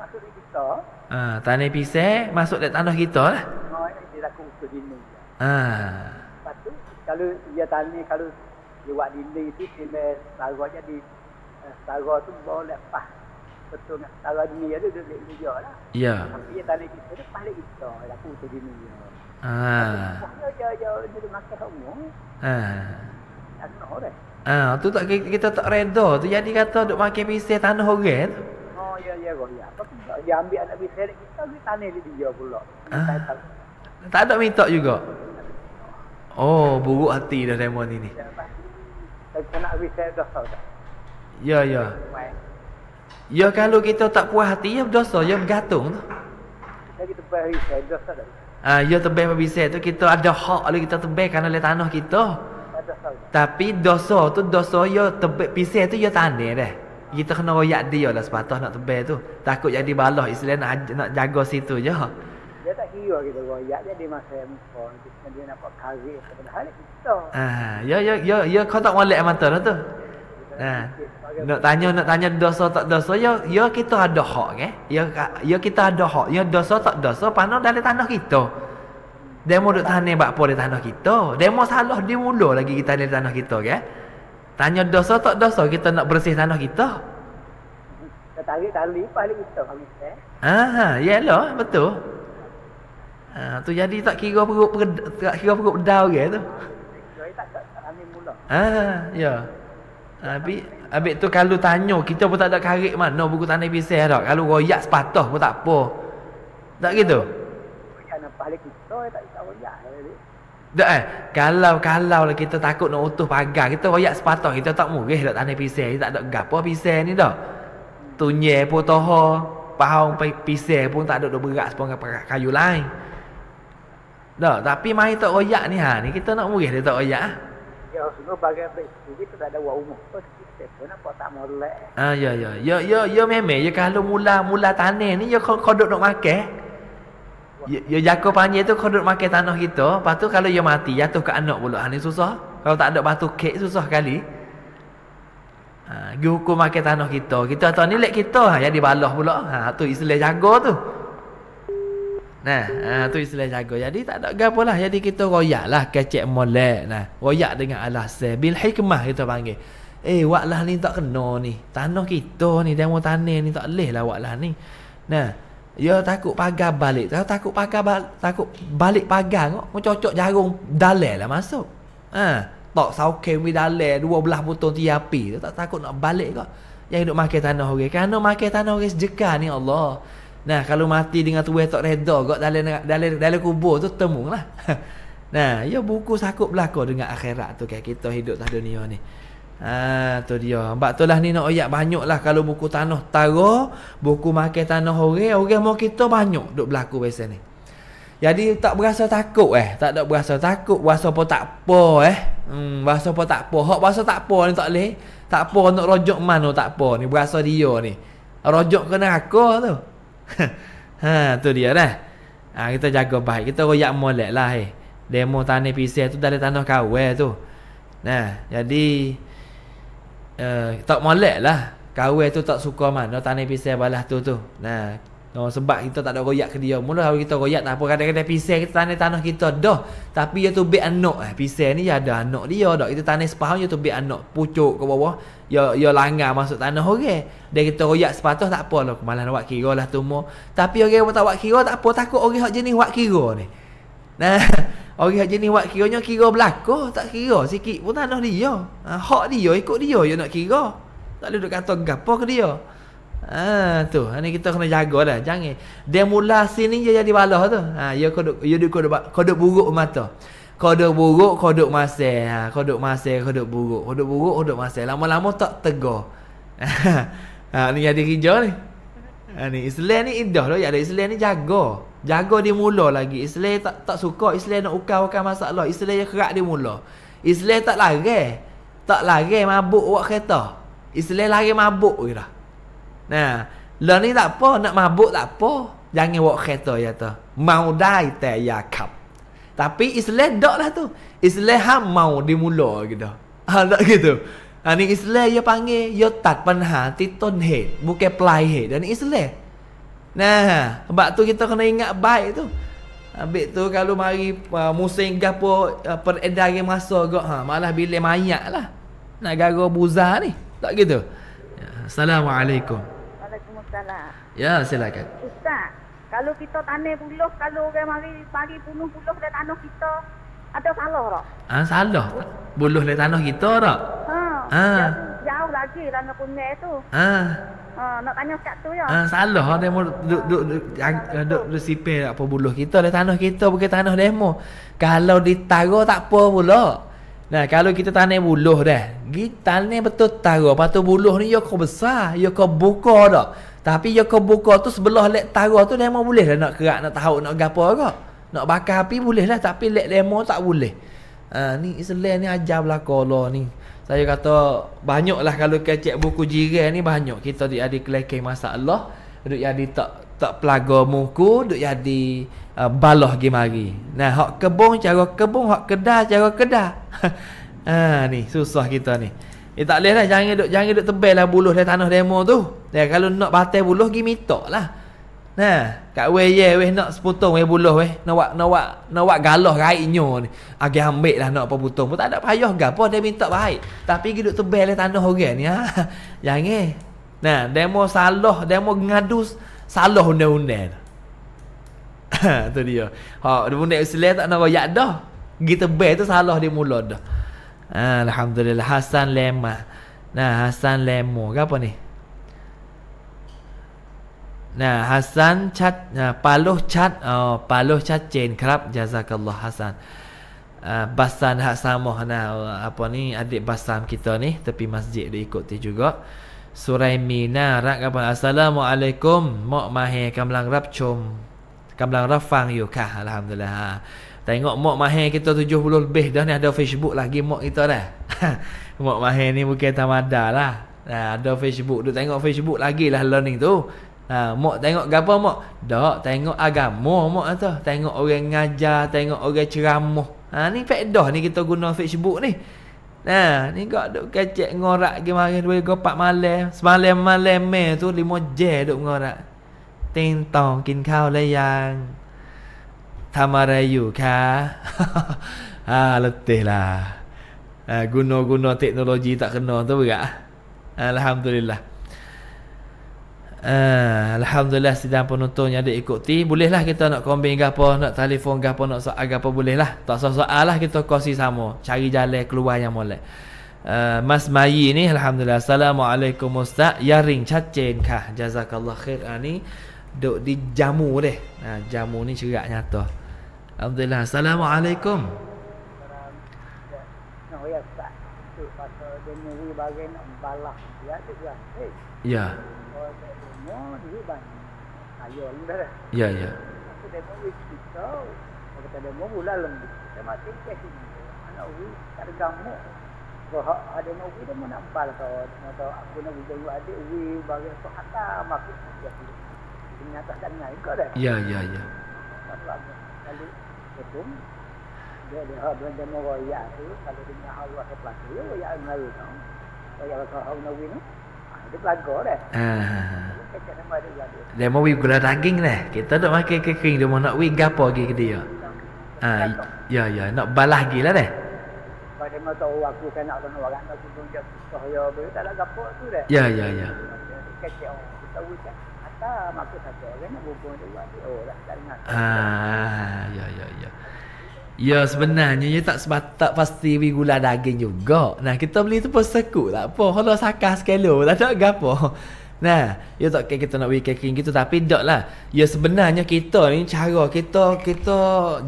Speaker 1: masuk di Ha, tanah pisah masuk dekat tanah kita lah.
Speaker 2: Ha, dia dah kongsi ha. kalau dia tanah, kalau dia buat dinding eh, tu, dia taruh je di taruh tu bawa lepas. Betul nak taruh dinding dia tu, dia boleh lah. Ya. Tapi dia tanah kita tu, balik kita. Dia kongsi dinding dia. Ha. Ya, ya, ya, dia makan kat rumah.
Speaker 1: Ha. Tak nak orang. Ha, tu tak kita tak reda. Tu jadi kata duk makan pisah tanah orang tu.
Speaker 2: Oh, ya ya roh ya apa kita dia ambil anak bisel kita kita tanah di dia pula ha? tak ada minta juga
Speaker 1: oh buruk hati dah demo ni ni ya,
Speaker 2: saya nak bisel dah
Speaker 1: ya ya ya kalau kita tak puas hati ya berdosa ya bergantung tu
Speaker 2: saya kita puas hati saya berdosa
Speaker 1: dah Ah, ya tebel pembisai tu kita ada hak lalu kita tebeh kerana oleh tanah kita tapi dosa tu dosa yo ya tebeh pisah tu yo ya tanah deh kita kena royak dia lah sepatah nak tebal tu. Takut jadi balah Islam nak, nak jaga situ je. Dia
Speaker 2: tak kira kita royak dia di masa empat. Dia nak nampak kazi sebenar kita.
Speaker 1: Ah, ya, ya, ya, ya, kau tak boleh mata lah tu. Ah. Nak tanya, nak tanya dosa tak dosa. Ya, ya kita ada hak. Ya, eh? ya, ya kita ada hak. Ya dosa tak dosa. Panah dari tanah kita. Demo duk tanah buat apa di tanah kita? Demo salah dia mula lagi kita di tanah kita. Ya. Eh? Okay? Tanya dosa tak dosa kita nak bersih tanah kita.
Speaker 2: Tali-tali paling kita habis eh.
Speaker 1: Ha ha, yalah betul. Ha, tu jadi tak kira perut tak kira perut dau ke tu. Ha, ya. Abi abi tu kalau tanya kita pun tak ada karik mana buku tanah pisah dak. Kalau royak sepatah pun tak apa. Tak gitu. Ya. Dah eh, kalau kalau lah kita takut nak utuh pagar, kita royak sepatah, kita tak murih tak tanah pisang, tak ada gapo pisang ni dah. Tunye po toho, pahong pai pisang pun tak ada dah berat sepong kayu lain. Dah, tapi mai tak royak ni ha, ni kita nak murih dia tak royak. Ah.
Speaker 2: Ya, semua bagai kita tak ada wa umur. Kita oh, pun apa tak molek.
Speaker 1: Ah, ya ya. Ya ya ya meme, ya kalau mula mula tanah ni ya kau kau nak makan. Ya jaka panjang tu kau duduk makan tanah kita, lepas tu kalau dia mati jatuh ke anak pula. Ini ha, susah. Kalau tak ada batu kek susah kali. Ha, gi hukum makan tanah kita. Kita atau ni lek kita ha jadi balah pula. Ha tu istilah jaga tu. Nah, ha, tu istilah jaga. Jadi tak ada gapo lah. Jadi kita royak lah kecek molek nah. Royak dengan alas bil hikmah kita panggil. Eh, waklah ni tak kena ni. Tanah kita ni, demo tanah ni tak leh lah waklah ni. Nah, Ya takut pagar balik. Takut, takut pagar ba- takut balik pagar kok. Mau cocok jarung dalel lah masuk. Ha, tok sauke mi dalel dua belah putung ti api. Tak takut nak balik kok. Yang hidup makan tanah orang. Okay. Kerana makan tanah orang okay, sejeka ni Allah. Nah, kalau mati dengan tuwe tak reda kok dalel dalel dalel kubur tu temunglah. (laughs) nah, ya buku sakut belako dengan akhirat tu kayak kita hidup tak dunia ni. Haa tu dia Sebab tu lah ni nak oyak banyak lah Kalau buku tanah taro Buku makan tanah orang Orang mau kita banyak Duk berlaku biasa ni Jadi tak berasa takut eh Tak ada berasa takut Berasa pun tak apa eh hmm, Berasa pun tak apa Hak berasa tak apa ni tak boleh Tak apa nak rojok mana oh, tak apa ni Berasa dia ni Rojok kena aku tu (laughs) Ha tu dia lah Ha kita jaga baik Kita royak molek lah eh Demo tanah pisah tu dari tanah kawal eh, tu Nah Jadi uh, tak molek lah kawin tu tak suka mana tanah pisang balas tu tu nah no, sebab kita tak ada royak ke dia mula kalau kita royak tak apa kadang-kadang pisang kita tanah tanah kita dah tapi dia tu bek anak eh pisang ni ya ada anak dia dah itu tanah sepahan dia tu bek anak pucuk ke bawah ya ya langgar masuk tanah orang okay. dan kita royak sepatah tak apa lah malah nak buat lah tu mu tapi orang okay, tak buat kira tak apa takut orang hak jenis buat kira ni nah (laughs) Orang haji ni buat kiranya kira berlaku. Tak kira sikit pun ada dia. Ha, hak dia, ikut dia yang nak kira. Tak boleh duduk kata gapa ke dia. Ha, tu, ini ah, kita kena jaga lah. Jangan. Demulasi ni dia jadi balah tu. Ha, dia kodok, dia kodok, kodok, kodok buruk mata. Kodok buruk, kodok masih. Ha, kodok masih, kodok buruk. Kodok buruk, kodok masih. Lama-lama tak tegur. ha, (laughs) ni jadi hijau ni. Ha, ni Islam ni indah tu. Ya, Islam ni jaga. Jaga dia mula lagi Islam tak tak suka Islam nak ukar-ukar masalah Islam yang kerak dia mula Islam tak lari Tak lari mabuk buat kereta Islam lari mabuk je lah Nah lo ni tak apa Nak mabuk tak apa Jangan buat kereta ya tu Mau dai te yakap. Tapi Islam tak lah tu Islam ha mau dia mula gitu Ha tak gitu Ha ni Islam ya panggil Ya tak panah Titon head Bukan play head Dan Islam Nah, sebab tu kita kena ingat baik tu. Habis tu kalau mari uh, musim gapo uh, peredaran masa gak ha malah bila mayat lah. Nak gara buza ni. Tak gitu. Ya, Assalamualaikum.
Speaker 2: Waalaikumsalam.
Speaker 1: Ya, silakan.
Speaker 2: Ustaz, kalau kita tanam buluh kalau orang mari pagi bunuh buluh dan anak kita atau salah tak?
Speaker 1: Ha, salah. Buluh dari tanah kita tak?
Speaker 2: Ha. ha. Jauh, lagi tanah kunyai tu. Ha. ha. Nak
Speaker 3: tanya sekat tu
Speaker 1: ya? Ha, salah. Ha. Demo duduk duduk duduk eh, du, du, du, du, apa buluh kita. Dari tanah kita bukan tanah demo. Kalau ditaro tak apa pula. Nah, kalau kita tanya buluh dah. Kita ni betul taro. Lepas tu buluh ni ya kau besar. Ya kau buka dah. Tapi ya kau buka tu sebelah lek taro tu dia memang boleh dah nak kerak, nak tahu, nak gapa kau. Nak bakar api boleh lah Tapi let demo tak boleh ha, Ni Islam ni ajar belakang Allah ni Saya kata Banyak lah kalau kecek buku jirai ni banyak Kita duk jadi kelekeh Allah Duk jadi tak tak pelaga muku Duk jadi uh, baloh gimari Nah hak kebun cara kebun Hak kedah cara kedah (laughs) ha, Ni susah kita ni Eh tak boleh lah jangan duk, jangan duk tebel lah buluh dari lah tanah demo tu Ya kalau nak batal buluh pergi mitok lah Nah, kat weh ye weh nak sepotong weh buluh weh. Nak buat nak buat nak buat galah raik nyo ni. Agak ambil lah nak apa potong. Tak ada payah gapo dia minta baik. Tapi giduk tebel le tanah orang ni ha. (laughs) Yang eh. Nah, demo salah, demo ngadu salah undang-undang. (laughs) tu dia. Ha, dia pun nak selesai tak nak royak dah. Gi tebel tu salah dia mula dah. Ha, alhamdulillah Hasan Lema. Nah, Hasan Lemo. Gapo ni? นะฮัสซันชัดนะปาโลชัดอ,อ๋อปาโลชัดเจนครับยาซากัลลอฮ์ฮัสซันอ่าบัสซันฮัสซามอฮนะอะปอนี่อดีตบัสซันกิตอนี่ tapi masjid ดิกติ juga สุไรมีนารักกับอัสสลามุอะลัยกุมเหมาะมาเฮกําลังรับชมกําลังรับฟังอยู่ค่ะอัลฮัมดุลิลลาฮ์แต่งอกมอกมาแห่กี่ตัวทุ่ยบุลลเบ็ดเนี่ยดอเฟซบุ๊กลากี่มอกกี่ตัวเนี่ยมอกมาแห่นี่มุกเกตธรรมดาละอ่าดอเฟซบุ๊กดูแต่งอกเฟซบุ๊กลากี่ละเรื่องนึงตัว Ha, mak tengok apa mak? Dak, tengok agama mak lah tu. Tengok orang ngajar, tengok orang ceramah. Ha ni faedah ni kita guna Facebook ni. Ha, ni gak duk kecek ngorak kemarin dua ke empat malam. Semalam malam me tu lima je duk ngorak. Tentong kin kau le yang. Tamara yu ka. (laughs) ha letih lah. Ha, guna-guna teknologi tak kena tu berat. Alhamdulillah. Ah, Alhamdulillah sidang penonton yang ada ikuti Bolehlah kita nak kombin gapo Nak telefon gapo Nak soal gapo boleh lah Tak soal-soal lah kita kasi sama Cari jalan keluar yang boleh ah, Uh, Mas Mayi ni Alhamdulillah Assalamualaikum Ustaz Yaring cacin kah Jazakallah khair ha, Ni Duk di jamu deh ha, Jamu ni cerak nyata Alhamdulillah Assalamualaikum
Speaker 2: Ya Ya Ya, ya. kita, lah dah. Ya, ya, ya. Lalu, Dia ada hal benda meroyak tu, kalau dengar Allah ke ya, ya, ya, ya, ya, ya, ya, ya, ya, ya, ya, ya, ya, ya, ya,
Speaker 1: ya, ya, dia mau wi gula daging lah. Kita nak makan kering dia mau nak wi gapo lagi ke dia. Ah ya ya nak balah gila lah deh.
Speaker 2: Pada masa aku kan nak kena orang nak tunjuk dia susah ya boleh tak nak gapo tu deh. Ya ya ya.
Speaker 1: Ah ya ya ya. Ya sebenarnya ia tak sebatak pasti wi gula daging juga. Nah kita beli tu pun sekut tak lah, apa. Kalau sakah sekelo tak ada gapo. Nah, ya tak kayak kita nak bagi kekering gitu tapi tak lah. Ya sebenarnya kita ni cara kita kita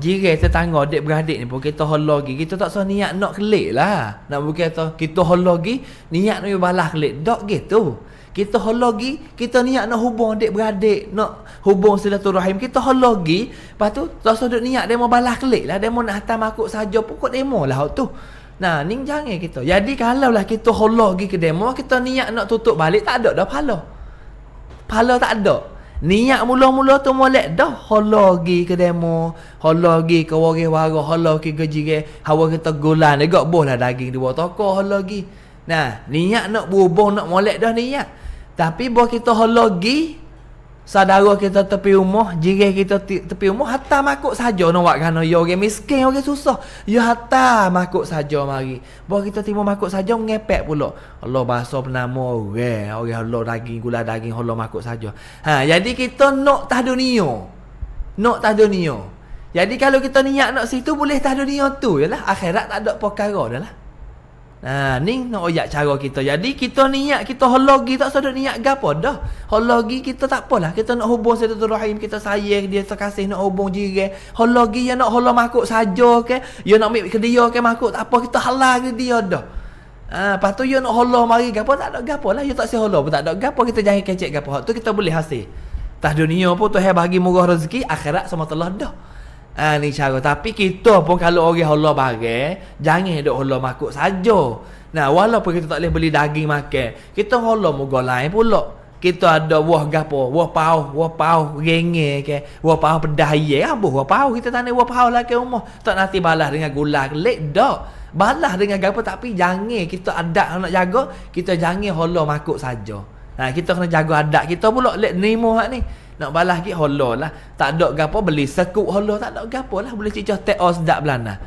Speaker 1: jirai tetangga adik beradik ni pun kita hologi kita tak sah niat nak kelik lah. Nak bukan kata kita hologi niat nak balas kelik. Tak gitu. Kita hologi, kita niat nak hubung adik beradik, nak hubung silaturahim. Kita hologi, lepas tu tak sah niat dia mau balas kelik lah. Dia mau nak hantar makut saja pokok demo lah tu. Nah, ni jangan kita. Jadi kalau lah kita holo pergi ke demo, kita niat nak tutup balik, tak ada dah pahala. Pahala tak ada. Niat mula-mula tu molek dah. Holo pergi ke demo, holo pergi ke warih wara, holo pergi ke jirai. Hawa kita gulan, dia gak boh lah daging di bawah toko, holo pergi. Nah, niat nak berubah, nak molek dah niat. Tapi bawa kita holo pergi, Saudara kita tepi rumah, jirih kita tepi rumah, hatta makuk saja nak buat kerana ya orang miskin, orang susah. Ya hatta makuk saja mari. Bawa kita timur makuk saja, ngepek pula. Allah bahasa bernama orang, orang Allah daging, gula daging, Allah makuk saja. Ha, jadi kita nak tah dunia. Nak tah dunia. Jadi kalau kita niat nak situ, boleh tah dunia tu. Yalah, akhirat tak ada perkara dah lah. Ha, ni nak oyak cara kita. Jadi kita niat kita hologi tak sadar niat gapo dah. Hologi kita tak apalah. Kita nak hubung Sayyidatul Rahim, kita sayang dia terkasih nak hubung jiran. Hologi yang nak holo makuk saja ke, yang nak ambil ke dia ke makuk tak apa kita halal ke dia dah. Ha, lepas tu yang nak holo mari gapo tak ada gapo lah. Yang tak si holo pun tak ada gapo kita jangan kecek gapo. Tu kita boleh hasil. Tah dunia pun tu hai bagi murah rezeki, akhirat sama Allah dah. Ha ni cara tapi kita pun kalau orang Allah bagi jangan hidup Allah makut saja. Nah walaupun kita tak boleh beli daging makan, kita Allah moga lain pula. Kita ada buah gapo, buah pau, buah pau renge ke, buah pau pedah ye, apa pau kita tanya buah pau lah ke rumah. Tak nanti balah dengan gula lek dak. Balah dengan gapo tapi jangan kita ada nak jago, kita jangan Allah makut saja. Nah kita kena jago ada. kita pula lek nerima hak ni. Maku, nak balas lagi holo lah. Tak ada gapo beli sekuk, holo tak ada gapo lah boleh cicah teh os dak belana.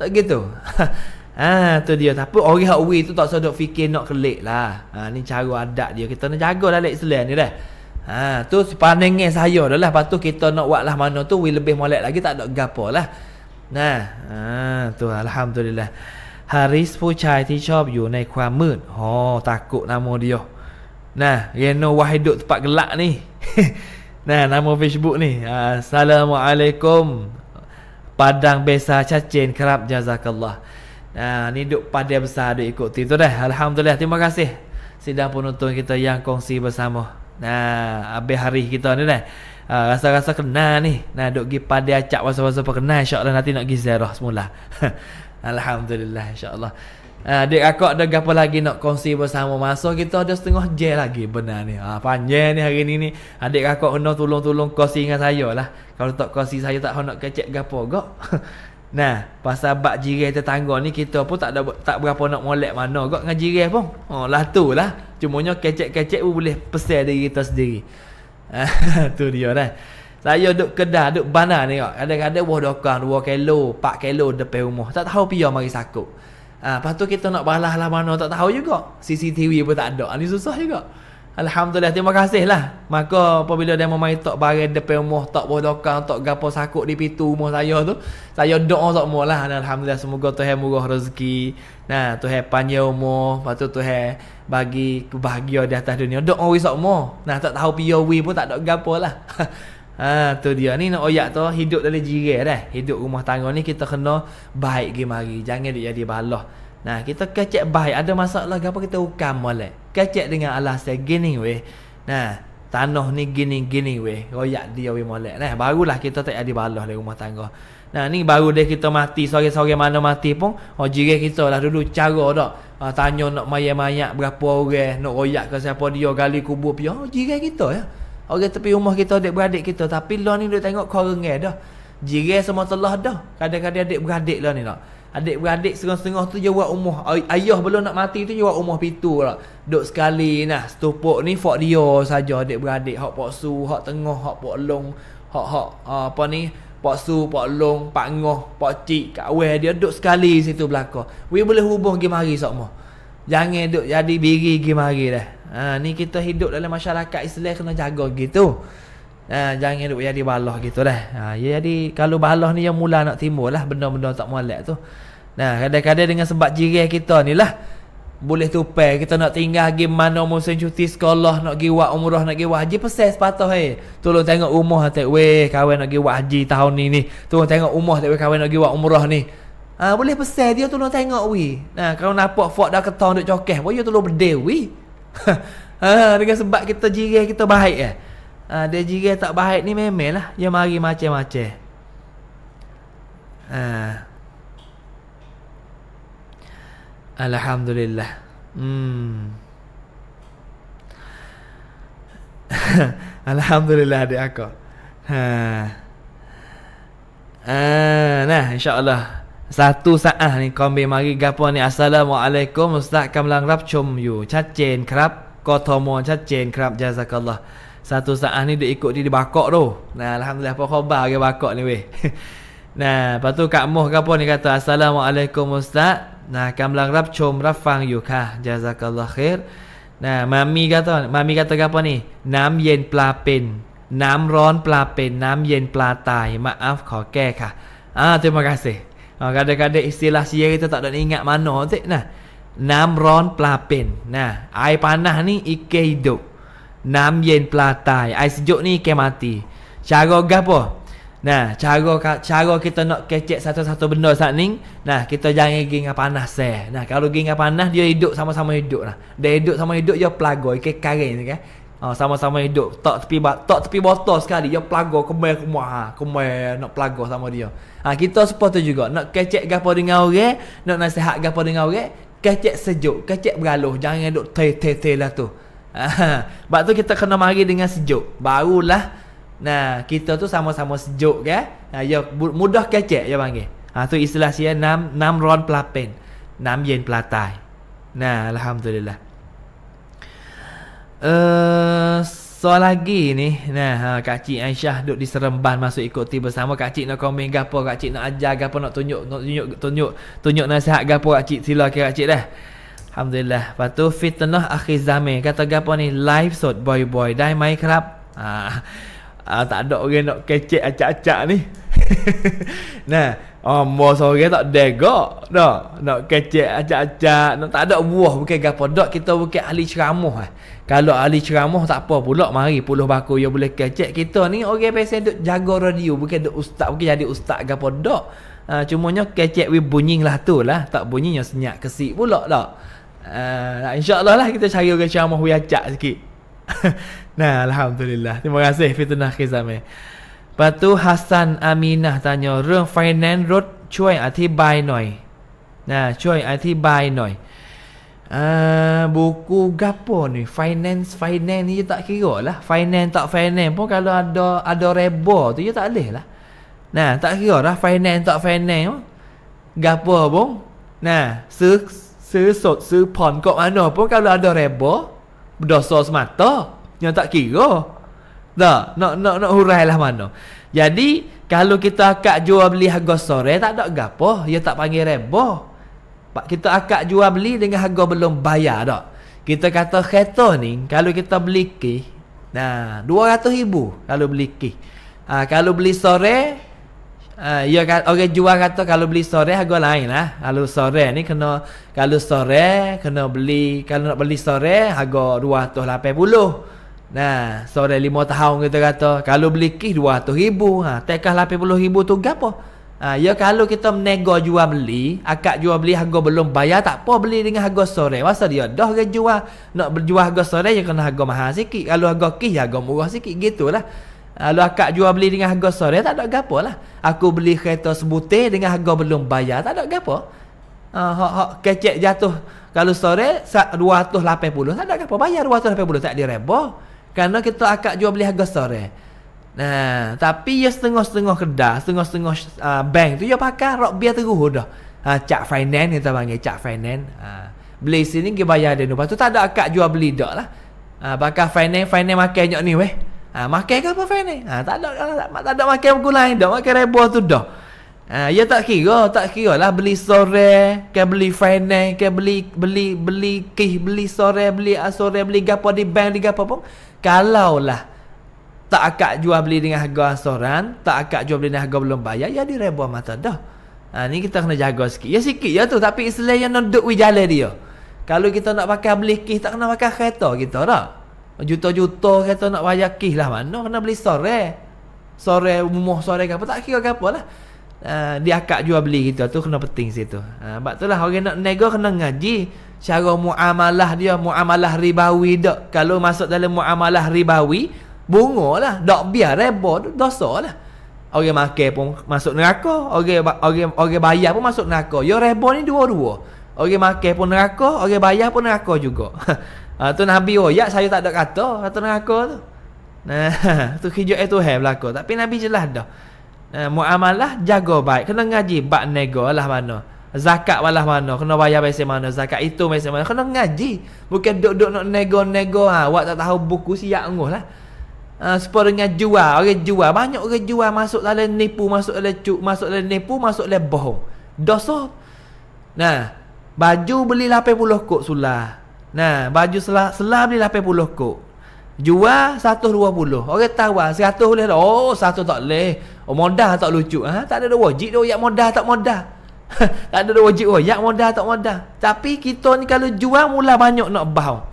Speaker 1: Tak gitu. (laughs) ha tu dia tapi orang hak we tu tak sedok fikir nak kelik lah. Ha ni cara adat dia kita nak jaga lah lek selain ni dah. Ha tu sepanengnya saya dah lah lepas tu kita nak buat lah mana tu we lebih molek lagi tak ada gapo lah. Nah, ha, tu alhamdulillah. Haris pucai Oh, takut ผู้ชายที่ชอบอยู่ในความมืดอ๋อตากุนามโมเดียว Nah, Reno Wahiduk tempat gelak ni. (laughs) nah, nama Facebook ni. Assalamualaikum. Padang Besar Cacin Kerap Jazakallah. Nah, ni duk padang besar duk ikut tu, tu dah. Alhamdulillah, terima kasih. Sidang penonton kita yang kongsi bersama. Nah, habis hari kita ni dah. Uh, rasa-rasa kena ni. Nah, duk pergi padang acak masa-masa perkenal. InsyaAllah nanti nak pergi ziarah semula. (laughs) Alhamdulillah, insyaAllah. allah Eh, adik akak ada gapo lagi nak kongsi bersama masa kita ada setengah je lagi benar ni. Ha, panjang ni hari ni ni. Adik akak kena tolong-tolong kongsi dengan saya lah. Kalau tak kongsi saya tak nak kecek gapo kok. (laughs) nah, pasal bab jirih tetangga ni kita pun tak ada tak berapa nak molek mana kok dengan jirih pun. Ha, lah tu lah. Cumanya kecek-kecek pun boleh pesel diri kita sendiri. (laughs) tu dia lah. Saya duduk kedah, duduk banar ni kok. Kadang-kadang buah dokan, dua kilo, empat kilo depan rumah. Tak tahu pia mari sakut. Ha, lepas tu kita nak balas lah mana tak tahu juga. CCTV pun tak ada. Ini ah, susah juga. Alhamdulillah terima kasih lah. Maka apabila dia mai tak barang depan rumah tak boleh bodokan tak gapo sakuk di pintu rumah saya tu, saya doa tak mu lah. Alhamdulillah semoga Tuhan murah rezeki. Nah, Tuhan panjang umur, lepas tu Tuhan bagi kebahagiaan di atas dunia. Doa wi sok mu. Nah, tak tahu pia wi pun tak ada gapo lah. (laughs) Ha tu dia ni nak oyak tu hidup dalam jiran dah. Hidup rumah tangga ni kita kena baik gi mari. Jangan dia jadi balah. Nah, kita kecek baik ada masalah apa kita ukam molek. Kecek dengan saya gini weh. Nah, tanah ni gini gini weh. Royak dia weh molek. Nah, barulah kita tak jadi balah dalam rumah tangga. Nah, ni baru dia kita mati sore-sore mana mati pun, oh jiran kita lah dulu cara dak. Ha, tanya nak mayat-mayat berapa orang, nak royak ke siapa dia gali kubur pian. Oh, jiran kita ya. Orang tepi rumah kita adik-beradik kita Tapi lah ni duk tengok korengel dah Jirai sama telah dah Kadang-kadang adik-beradik lah ni lah Adik-beradik setengah-setengah tu je buat rumah Ayah belum nak mati tu je buat rumah pitu lah Duk sekali nah Setupuk ni fok dia saja adik-beradik Hak pak su, hak tengah, hak pak long Hak hak ah, apa ni Pak su, pak long, pak ngoh, pak cik Kak dia duk sekali situ belakang We boleh hubung pergi mari sama so Jangan duduk jadi biri gimari dah. Ha, ni kita hidup dalam masyarakat Islam kena jaga gitu. Ha, jangan duduk jadi balah gitu dah. Ha, ya, jadi kalau balah ni yang mula nak timbul lah benda-benda tak molek tu. Nah, kadang-kadang dengan sebab jiran kita ni lah boleh tupai kita nak tinggal pergi mana musim cuti sekolah nak pergi buat umrah nak pergi buat haji pesan sepatah eh hey. tolong tengok rumah tak weh kawan nak pergi buat haji tahun ni ni tolong tengok rumah tak weh kawan nak pergi buat umrah ni Uh, boleh pesan dia tu tolong tengok we. Nah, uh, kalau nampak fuck dah ketong duk cokeh, boleh you tolong bedel we. Ha, (laughs) uh, dengan sebab kita jirih kita baik eh. Ha, uh, dia jirih tak baik ni memel lah. Dia mari macam-macam. Ha. Alhamdulillah. Hmm. (laughs) Alhamdulillah adik aku. Ha. Uh. nah insya-Allah. Satu saat ni kau ambil mari gapo ni Assalamualaikum Ustaz kamlang rap cum you ชัดเจนครับกทมชัดเจนครับ Jazakallah Satu saat ni dia ikut dia dibakok tu Nah Alhamdulillah apa khabar dia bakok ni weh (laughs) Nah lepas tu Kak Moh gapo ni kata Assalamualaikum Ustaz Nah kamlang rap cum rap fang you kah Jazakallah khair Nah Mami kata Mami kata gapo ni Nam yen plapin Nam ron plapin Nam yen platai Maaf kau ke kah Ah terima kasih Ha, kadang-kadang istilah sia kita tak ada ingat mana tik nah. Ron pelapin. Nah, air panah ni ike hidup. Nam yen pelatai. Air sejuk ni ike mati. Cara gapo? Nah, cara cara kita nak kecek satu-satu benda saat ni, nah kita jangan gi dengan panas se. Eh. Nah, kalau gi dengan panas dia hidup sama-sama hidup lah. Dia hidup sama hidup dia pelago ike kering kan. Ha, sama-sama hidup tak tepi tak tepi botol sekali dia pelago kemai kemai ha ah, kemai nak pelago sama dia ha, kita support juga nak kecek gapo dengan orang nak nasihat gapo dengan orang kecek sejuk kecek beraluh jangan duk te te te lah tu ha, (laughs) sebab tu kita kena mari dengan sejuk barulah nah kita tu sama-sama sejuk ke ha, ya mudah kecek ya panggil ha tu istilah sia nam nam ron pelapen nam yen pelatai nah alhamdulillah Eh, soal lagi ni. Nah, ha, Kak Cik Aisyah duduk di Seremban masuk ikut tiba bersama Kak Cik nak komen gapo, Kak Cik nak ajar gapo, nak tunjuk, nak tunjuk, tunjuk, tunjuk nasihat gapo Kak Cik. Sila ke Kak Cik dah. Alhamdulillah. Lepas tu fitnah akhir zaman. Kata gapo ni live shot boy boy dai mai kerap. Ha, (laughs) ha, tak ada orang nak kecek acak-acak ni. (laughs) nah, Amba oh, seorang tak degak dah. Nak kecek acak-acak, nak tak ada buah bukan gapo dak kita bukan ahli ceramah eh. Kalau ahli ceramah tak apa pula mari puluh baku yo boleh kecek kita ni orang okay, pesen duk jaga radio bukan duk ustaz bukan jadi ustaz gapo dak. Ha uh, cumanya kecek we bunyi lah tu lah tak bunyinya senyap kesik pula dak. Ha, uh, insyaallah lah kita cari orang ceramah we acak sikit. (laughs) nah alhamdulillah. Terima kasih fitnah khizam eh. ประตูฮัสซันอามีนะตาเโยเรื่องไฟแนนซ์รถช่วยอธิบายหน่อยนะช่วยอธิบายหน่อยบุกูกัปโปนี่ไฟแนนซ์ไฟแนนซ์นี่จะตักขี้ละไฟแนนซ์ตักไฟแนนซ์พวกกันเราอดอาดอเรบโบตัวยีตักเลยละนะตักขี้ละไฟแนนซ์ตักไฟแนนซ์กัปโปบงนะซื้อซื้อสดซื้อผ่อนก็อันน่อยพวกกันเราอดอเรบโบดอสโซสมาร์ตโตยังตักขี้ Tak, nak nak nak hurai lah mana. Jadi, kalau kita akak jual beli harga sore, eh, tak ada gapo, ya tak panggil reboh. Pak kita akak jual beli dengan harga belum bayar dak. Kita kata kereta ni kalau kita beli ki, nah 200,000 kalau beli ki. Ha, ah, kalau beli sore, Uh, ya kan orang jual kata kalau beli sore harga lain lah. Kalau sore ni kena kalau sore kena beli kalau nak beli sore harga 280. Nah, sore lima tahun kita kata kalau beli kis dua ratus ribu, ha, tekah lapan puluh ribu tu gapo? Ha, ya kalau kita menego jual beli, akak jual beli harga belum bayar tak apa beli dengan harga sore. Masa dia dah ke jual, nak berjual harga sore ya kena harga mahal sikit. Kalau harga kis harga murah sikit gitulah. Kalau akak jual beli dengan harga sore tak ada gapo lah. Aku beli kereta sebutir dengan harga belum bayar tak ada gapo. Ha, ha, ha, kecek jatuh. Kalau sore dua 280 tak ada gapo bayar dua 280 tak direboh. Karena kita akak jual beli harga sore. Nah, tapi ya setengah-setengah kedai, setengah-setengah uh, bank tu ya pakai rok biar teruh dah. Ha, cak finance kita panggil cak finance. Ha, beli sini ke bayar dia. Lepas tu tak ada akak jual beli dah lah. Ha, bakal finance, finance makan nyok ni weh. Ha, makan ke apa finance? Ha, tak ada tak, ada, tak ada makan buku lain dah. Makan rebuah tu dah. Ha, ya tak kira, tak kira lah beli sore, ke beli finance, ke beli beli beli kih, beli sore, beli asore, beli gapo di bank, di gapo pun. Kalaulah tak akak jual beli dengan harga ansuran, tak akak jual beli dengan harga belum bayar, ya dia rebuh mata dah. Ha, ni kita kena jaga sikit. Ya sikit ya tu. Tapi istilah yang nak duduk jalan dia. Kalau kita nak pakai beli kis, tak kena pakai kereta kita tak? Juta-juta kereta nak bayar kis lah mana. Kena beli sore. Sore, umuh sore ke apa. Tak kira ke apa lah. Uh, dia akak jual beli kita tu kena penting situ. Uh, sebab tu lah orang nak nego kena ngaji cara muamalah dia muamalah ribawi dak kalau masuk dalam muamalah ribawi bungo lah dak biar reba dosa lah orang makan pun masuk neraka orang orang orang bayar pun masuk neraka yo reba ni dua-dua orang makan pun neraka orang bayar pun neraka juga (laughs) ha, tu nabi oh ya saya tak ada kata kata neraka tu nah (laughs) tu hijau itu eh, hai berlaku tapi nabi jelas dah nah, muamalah jago baik kena ngaji bab nego lah mana Zakat balas mana Kena bayar mesin mana Zakat itu mesin mana Kena ngaji Bukan duduk-duk nak nego-nego ha. Awak tak tahu buku siap ngus lah ha, Supaya dengan jual Orang jual Banyak orang jual Masuk dalam nipu Masuk dalam cuk Masuk dalam nipu Masuk dalam bohong Dosa Nah Baju beli 80 kok sulah Nah Baju selah, selah beli 80 kok Jual 120 Orang tawar 100 boleh Oh 100 tak boleh Oh modah tak lucu ha? Tak ada wajib Dia oh, yang modah tak modah (laughs) tak ada wajib pun. Oh, ya modal tak modal. Tapi kita ni kalau jual mula banyak nak bau.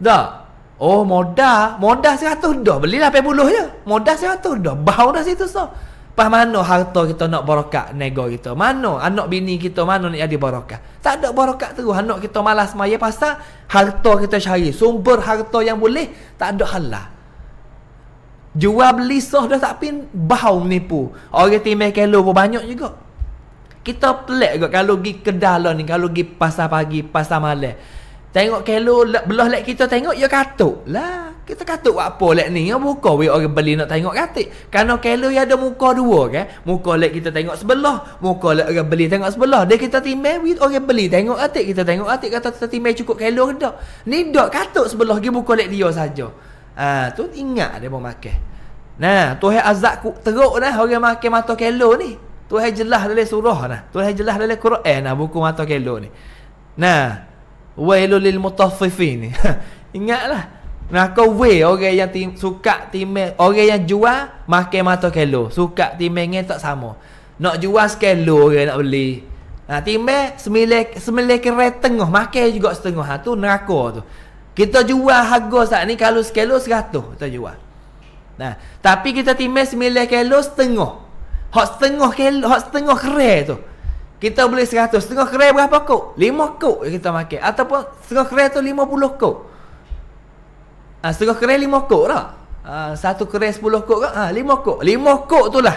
Speaker 1: Dah. Oh modal. Modal seratus dah. Belilah pay buluh je. Modal seratus dah. Bau dah situ so. Pas mana harta kita nak barokat nego kita? Mana anak bini kita mana nak jadi barokat? Tak ada barokat terus. Anak kita malas maya pasal harta kita cari. Sumber harta yang boleh tak ada halah. Jual beli sah dah tak pin bau menipu. Orang timah kelo pun banyak juga. Kita pelik kot kalau pergi kedah lah ni Kalau pergi pasar pagi, pasar malam Tengok kelo belah lek kita tengok ya katuk lah. Kita katuk buat apa lek ni? Ya buka we orang beli nak tengok katik. Karena kelo ya ada muka dua kan. Muka lek kita tengok sebelah, muka lek orang beli tengok sebelah. Dia kita timbe we orang beli tengok katik, kita tengok katik kata kita timbe cukup kelo ke dak. Ni dak katuk sebelah gi muka lek dia saja. Ah tu ingat dia mau makan. Nah, tu hai azab teruk dah orang makan mata kelo ni. Tuhan jelas dalam surah nah. Tuhan jelas dalam Quran nah buku mata kelo ni. Nah, wailul lil mutaffifin ni. (laughs) Ingatlah. Nah, kau we orang yang tim, suka timeng, orang yang jual makan mata kelo, suka timeng tak sama. Nak jual sekelo orang nak beli. Nah, timeng semile semile kereta tengah makan juga setengah. Ha tu neraka tu. Kita jual harga saat ni kalau sekelo 100 kita jual. Nah, tapi kita timeng semile kelo setengah. Hak setengah kel, hak setengah kere tu. Kita beli 100, setengah kere berapa kok? 5 kok kita makan ataupun setengah kere tu 50 kok. Ah ha, setengah kere 5 kok dah. Ha, ah, satu kere 10 kok ke? Ha, ah, 5 kok. 5 kok tu lah.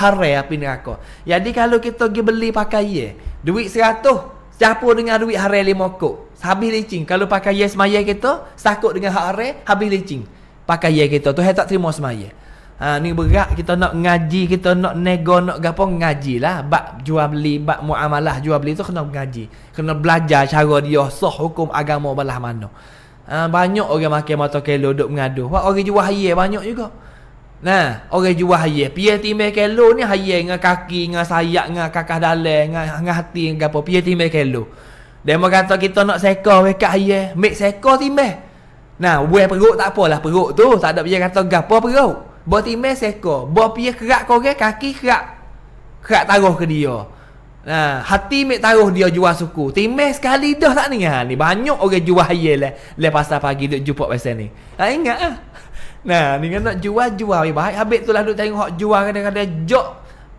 Speaker 1: api neraka. Jadi kalau kita pergi beli pakai ye, duit 100 Siapa dengan duit harai lima kok? Habis licin. Kalau pakai ye semaya kita, sakut dengan hak harai, habis licin. Pakai ye kita tu, saya tak terima semaya. Ha, ni berat kita nak ngaji, kita nak nego, nak gapo ngaji lah. Bak jual beli, bak muamalah jual beli tu kena ngaji. Kena belajar cara dia sah hukum agama belah mana. Ha, banyak orang makan mata kelo duk mengadu. Wah, orang jual haye banyak juga. Nah, orang jual haye. Pia timbe kelo ni haye dengan kaki, dengan sayap, dengan kakak dalam, dengan dengan hati, gapo. Pia timbe kelo. Demo kata kita nak seko wekat haye, mek seko timbe. Nah, buah perut tak apalah perut tu, tak ada dia kata gapo perut. Buat timah seko. Buah pia kerak kau ke kaki kerak. Kerak taruh ke dia. Nah, ha, hati mek taruh dia jual suku. Timah sekali dah tak ni ha ni banyak orang jual ye le. Le pasar pagi duk jumpa pasal ni. Tak ha, ingat ah. Nah, ni kan nak jual-jual ya, baik habis tu lah duk tengok hak jual kadang-kadang jok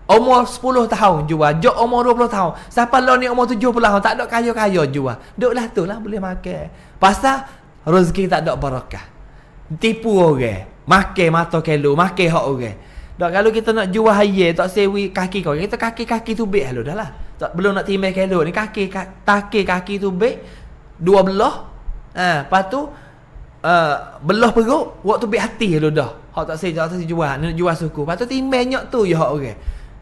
Speaker 1: umur 10 tahun jual, jok umur 20 tahun. Siapa lo ni umur 70 tahun tak ada kaya-kaya jual. Duk lah tu lah boleh makan. Pasal rezeki tak ada barakah. Tipu orang. Makan mata kelo, makan hak orang. Okay. Dak kalau kita nak jual haye tak sewi kaki kau. Kita kaki-kaki tu baik halo dahlah. Tak belum nak timbang kelo ni kaki ka, takik kaki tu baik 12. Ha, eh, lepas tu uh, belah perut, waktu baik hati halo dah. Hak tak sewi, tak jual, nak jual suku. Patu tu timbang nyok tu ya hak orang. Okay.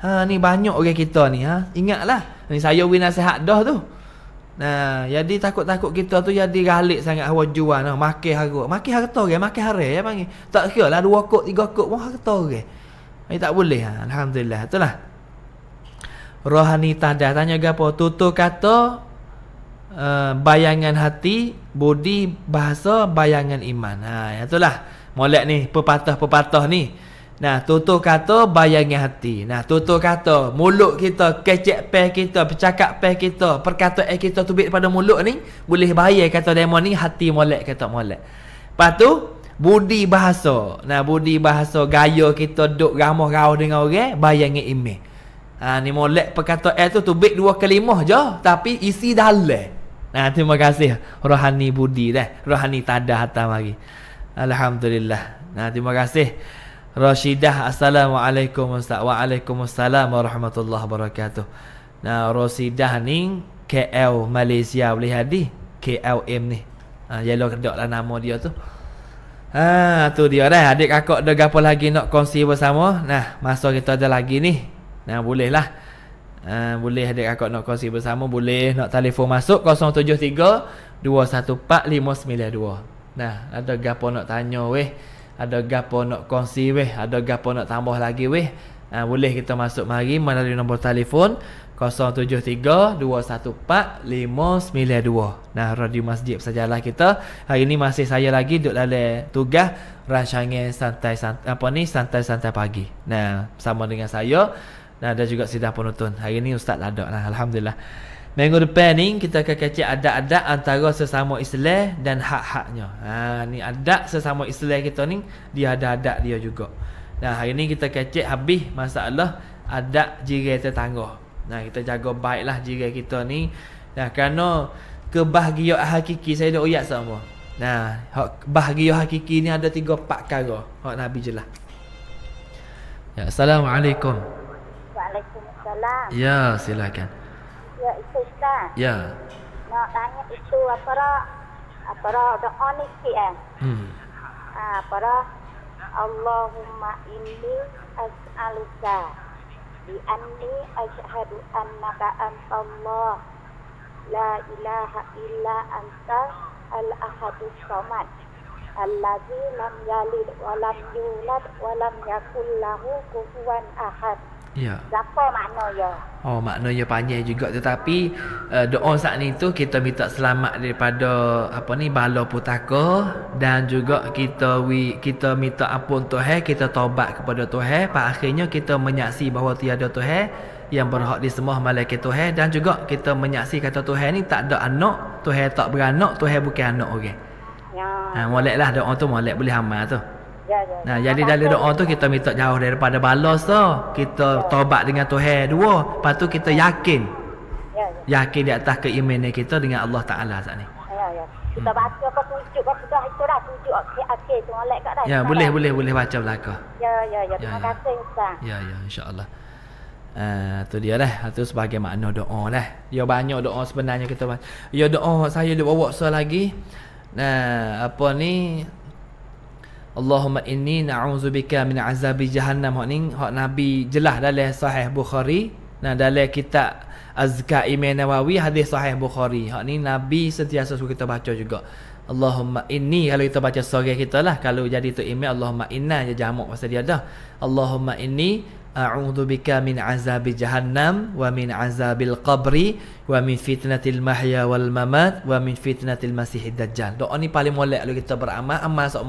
Speaker 1: Ha ni banyak orang kita ni ha. Ingatlah. Ni saya win nasihat dah tu. Nah, jadi takut-takut kita tu jadi galik sangat hawa jual nah, makan harga. Makan harta orang, makan harga ya panggil. Tak kira lah dua kok, tiga kok pun harta orang. Ini tak boleh ha? alhamdulillah. Itulah. Rohani tanda tanya gapo? Tutur kata uh, bayangan hati, budi, bahasa, bayangan iman. Ha, itulah. Molek ni, pepatah-pepatah ni. Nah, tutur kata bayangi hati. Nah, tutur kata mulut kita, kecek pe kita, bercakap pe kita, perkataan kita tu pada mulut ni boleh bahaya kata demon ni hati molek kata molek. Lepas budi bahasa. Nah, budi bahasa gaya kita duk ramah gaul dengan orang, bayangi ime. Ha, ni molek perkataan tu tu bit dua kelimah je, tapi isi dalam. Nah, terima kasih rohani budi dah, rohani tadah atas mari. Alhamdulillah. Nah, terima kasih. Rashidah Assalamualaikum Ustaz Waalaikumsalam Warahmatullahi Wabarakatuh Nah Rashidah ni KL Malaysia boleh hadir KLM ni ha, Yellow kedok lah nama dia tu Ha, tu dia dah Adik kakak ada gapa lagi nak kongsi bersama Nah masa kita ada lagi ni Nah boleh lah ha, Boleh adik kakak nak kongsi bersama Boleh nak telefon masuk 073 214 592 Nah ada gapa nak tanya weh ada gapo nak kongsi weh ada gapo nak tambah lagi weh ha, boleh kita masuk mari melalui nombor telefon 0732145992. Nah, radio masjid sajalah kita. Hari ini masih saya lagi duduk dalam tugas rancangan santai santai apa ni santai-santai pagi. Nah, sama dengan saya. Nah, ada juga sidang penonton. Hari ini Ustaz Ladok Nah, Alhamdulillah. Minggu depan ni kita akan kaji adat-adat antara sesama Islam dan hak-haknya. Ha ni adat sesama Islam kita ni dia ada adat dia juga. Nah hari ni kita kaji habis masalah adat jiran tetangga. Nah kita jaga baiklah jiran kita ni. Nah kerana kebahagiaan hakiki saya dah uyat semua. Nah, hak bahagia hakiki ni ada tiga empat perkara. Hak Nabi jelah. Ya, assalamualaikum.
Speaker 2: Waalaikumsalam. Ya, silakan. Ya, saya lah. Ya. Nak tanya itu apa lah. Apa lah. Udah on it eh? Hmm. Ha, apa lah. Allahumma inni as'aluka. Di anni ashadu annaka antallah. La ilaha illa anta al-ahadu somat. Allazi lam yalid walam yulad walam yakullahu kuhuan ahad. Hmm. Ya. Apa maknanya?
Speaker 1: Oh, maknanya panjang juga tetapi uh, doa saat ni tu kita minta selamat daripada apa ni bala putaka dan juga kita wi, kita minta ampun Tuhan, kita tobat kepada Tuhan, pada akhirnya kita menyaksi bahawa tiada Tuhan yang berhak di semua malaikat Tuhan dan juga kita menyaksi kata Tuhan ni tak ada anak, Tuhan tak beranak, Tuhan bukan anak orang. Okay? Ya. Ha, molek lah doa tu molek boleh amal tu. Ya, ya. Nah, ya. jadi dalam doa tu kita minta jauh daripada balas tu. Kita ya. tobat dengan Tuhan dua. Lepas tu kita yakin. Ya, ya. Yakin di atas keimanan kita dengan Allah Ta'ala saat ni.
Speaker 2: Ya, ya. Kita hmm. baca apa tujuh. Kau sudah itu dah tujuh. Okey, okey. Tengok lek kat dah. Ya, boleh, boleh, boleh baca belakang. Ya, ya, ya. Terima ya, ya. kasih, ya.
Speaker 1: Ustaz. Ya, ya. InsyaAllah. Uh, tu dia lah tu sebagai makna doa lah Ya banyak doa sebenarnya kita Ya doa saya dia bawa so lagi Nah, apa ni Allahumma inni na'udzubika min azabi jahannam. Hak ni hak Nabi jelas dalam sahih Bukhari. Nah dalam kitab Azka Imam Nawawi hadis sahih Bukhari. Hak ni Nabi sentiasa suka kita baca juga. Allahumma inni kalau kita baca sore kita lah kalau jadi tu email Allahumma inna je jamak pasal dia dah. Allahumma inni a'udzu bika min azabi jahannam wa min azabil qabri wa min fitnatil mahya wal mamat wa min fitnatil masiihid dajjal. Doa ni paling molek kalau kita beramal amal sok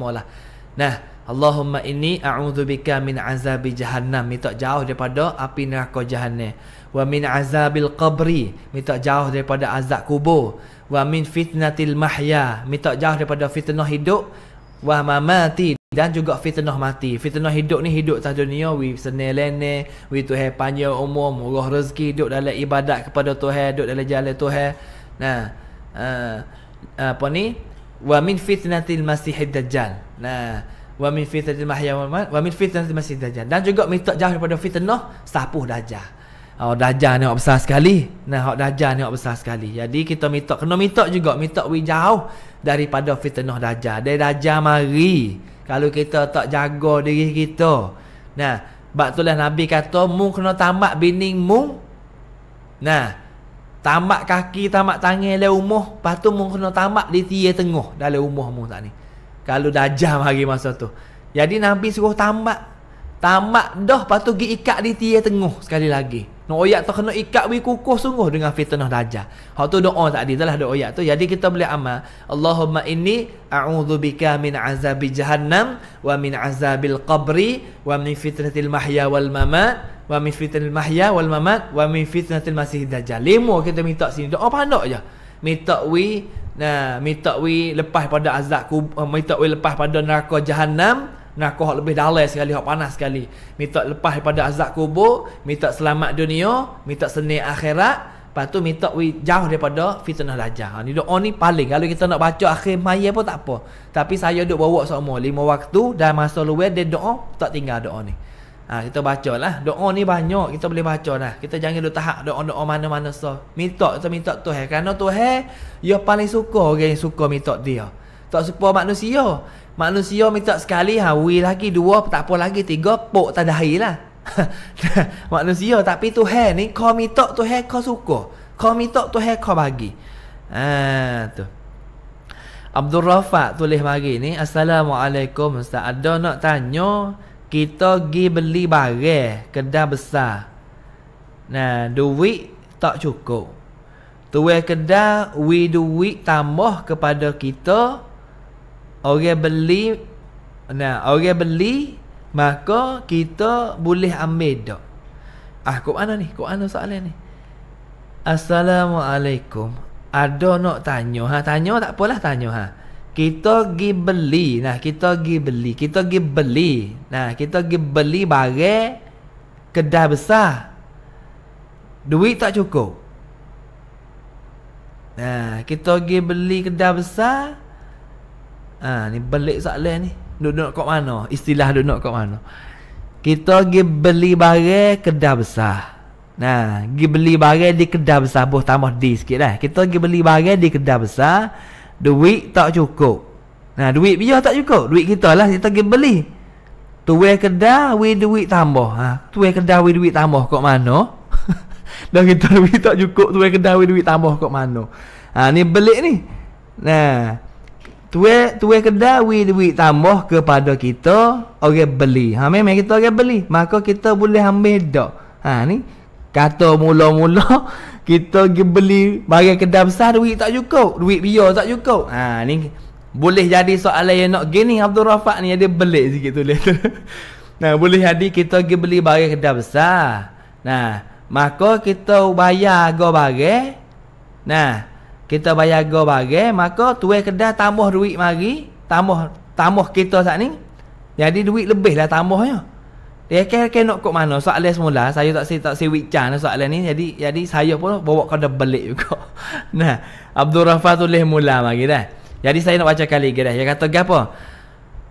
Speaker 1: Nah, Allahumma inni a'udzubika min azabi jahannam, minta jauh daripada api neraka jahannam. Wa min azabil qabri, minta jauh daripada azab kubur. Wa min fitnatil mahya, minta jauh daripada fitnah hidup. Wa mamati dan juga fitnah mati. Fitnah hidup ni hidup atas dunia wi senel lene, wi tu panjang umur, murah rezeki hidup dalam ibadat kepada Tuhan, hidup dalam jalan Tuhan. Nah, uh, apa ni? Wa min fitnatil masihid dajjal. Nah, wa min fitnatil mahya wal mamat wa min fitnatil masih dajjal. Dan juga minta jauh daripada fitnah sapuh dajjal. Oh dajjal ni besar sekali. Nah, hak dajjal ni besar sekali. Jadi kita minta kena minta juga minta we jauh daripada fitnah dajjal. Dari dajjal mari kalau kita tak jaga diri kita. Nah, bab tulah Nabi kata mu kena tamak bini mu. Nah, tamak kaki, tamak tangan dalam umur, lepas tu mu kena tamak di tiang tengah dalam umur mu tak ni. Kalau dah jam hari masa tu. Jadi Nabi suruh tambak. Tambak dah. Lepas tu pergi ikat di tiap tengah sekali lagi. No oyak tu kena ikat wi kukuh sungguh dengan fitnah dajjal. Hak tu doa tadi telah doa oyak tu. Jadi kita boleh amal, Allahumma inni bika min azabi jahannam wa min azabil qabri wa min fitnatil mahya wal mamat wa min fitnatil mahya wal mamat wa min fitnatil masih dajjal. Lima kita minta sini. Doa pandak je. Minta wi Nah, minta we lepas pada azab kubur, uh, eh, minta we lepas pada neraka jahanam, neraka hok lebih dalam sekali, hok panas sekali. Minta lepas pada azab kubur, minta selamat dunia, minta seni akhirat, lepas tu minta we jauh daripada fitnah dajjal. Ha, ni doa ni paling kalau kita nak baca akhir maya pun tak apa. Tapi saya duduk bawa semua lima waktu dan masa luar dia doa tak tinggal doa ni. Ha, kita baca lah. Doa ni banyak. Kita boleh baca lah. Kita jangan lupa tahap doa-doa mana-mana so. Minta, kita minta Tuhan. Kerana Tuhan, dia paling suka orang yang suka minta dia. Tak suka manusia. Manusia minta sekali, hawi lagi, dua, tak apa lagi, tiga, pok tak dahi lah. (laughs) manusia, tapi Tuhan ni, kau minta Tuhan, kau suka. Kau minta Tuhan, kau bagi. Ha, tu. Abdul Rafaq tulis bagi ni, Assalamualaikum Ustaz. Ada nak tanya, kita pergi beli barang kedai besar. Nah, duit tak cukup. Tuan kedai we duit tambah kepada kita orang beli nah orang beli maka kita boleh ambil dak. Ah, kok mana ni? Kok mana soalan ni? Assalamualaikum. Ada nak tanya ha? Tanya tak apalah tanya ha kita gi beli nah kita gi beli kita gi beli nah kita gi beli barang kedai besar duit tak cukup nah kita gi beli kedai besar ah ni balik soalan ni duduk kat mana istilah duduk kat mana kita gi beli barang kedai besar nah gi beli barang di kedai besar boh tambah di sikitlah kita gi beli barang di kedai besar Duit tak cukup. Nah, duit biar tak cukup. Duit kita lah kita pergi beli. Tuai kedai, we duit tambah. Ha, tuai kedai, we duit tambah kok mana? (laughs) Dah kita duit tak cukup, tuai kedai, we duit tambah kok mana? Ha, ni beli ni. Nah, tuai tuai kedai, we duit tambah kepada kita orang beli. Ha, memang kita orang beli. Maka kita boleh ambil dak. Ha, ni kata mula-mula kita pergi beli barang kedai besar duit tak cukup duit bio tak cukup ha ni boleh jadi soalan yang nak gini Abdul Rafaq ni ada belik sikit tulis tu (laughs) nah boleh jadi kita pergi beli barang kedai besar nah maka kita bayar harga barang nah kita bayar harga barang maka tuai kedai tambah duit mari tambah tambah kita sat ni jadi duit lebih lah tambahnya dia eh, kena nak kok mana soalan semula saya tak saya tak saya wicana soalan ni jadi jadi saya pun bawa kau dah belik juga. (laughs) nah, Abdul Rafa tulis mula lagi dah. Jadi saya nak baca kali lagi dah. Dia kata gapo? uh,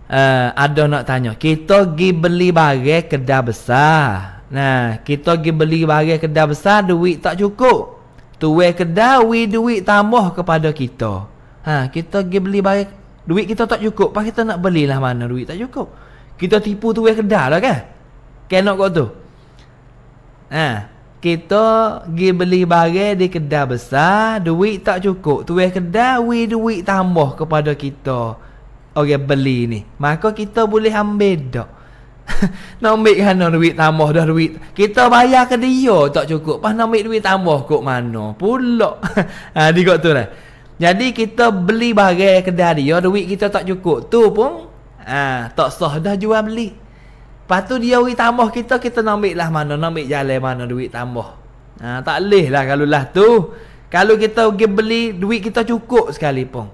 Speaker 1: eh, ada nak tanya. Kita pergi beli bagai kedai besar. Nah, kita pergi beli bagai kedai besar duit tak cukup. Tuwe kedai we duit tambah kepada kita. Ha, kita pergi beli bagai duit kita tak cukup. Pak kita nak belilah mana duit tak cukup. Kita tipu tuwe kedai lah kan? Kena kau tu. Ha. Kita gi beli barang di kedai besar, duit tak cukup. Tu kedai, we duit tambah kepada kita. Orang okay, beli ni. Maka kita boleh ambil dak. (laughs) nak ambil kan duit tambah dah duit. Kita bayar ke dia tak cukup. Pas nak ambil duit tambah kok mana? Pulak. (laughs) ha, di kok tu lah. Jadi kita beli barang kedai dia, duit kita tak cukup. Tu pun ha, tak sah dah jual beli. Lepas tu dia beri tambah kita, kita nak ambil lah mana, nak ambil jalan mana duit tambah. Ha, tak boleh lah kalau lah tu. Kalau kita pergi beli, duit kita cukup sekali pun.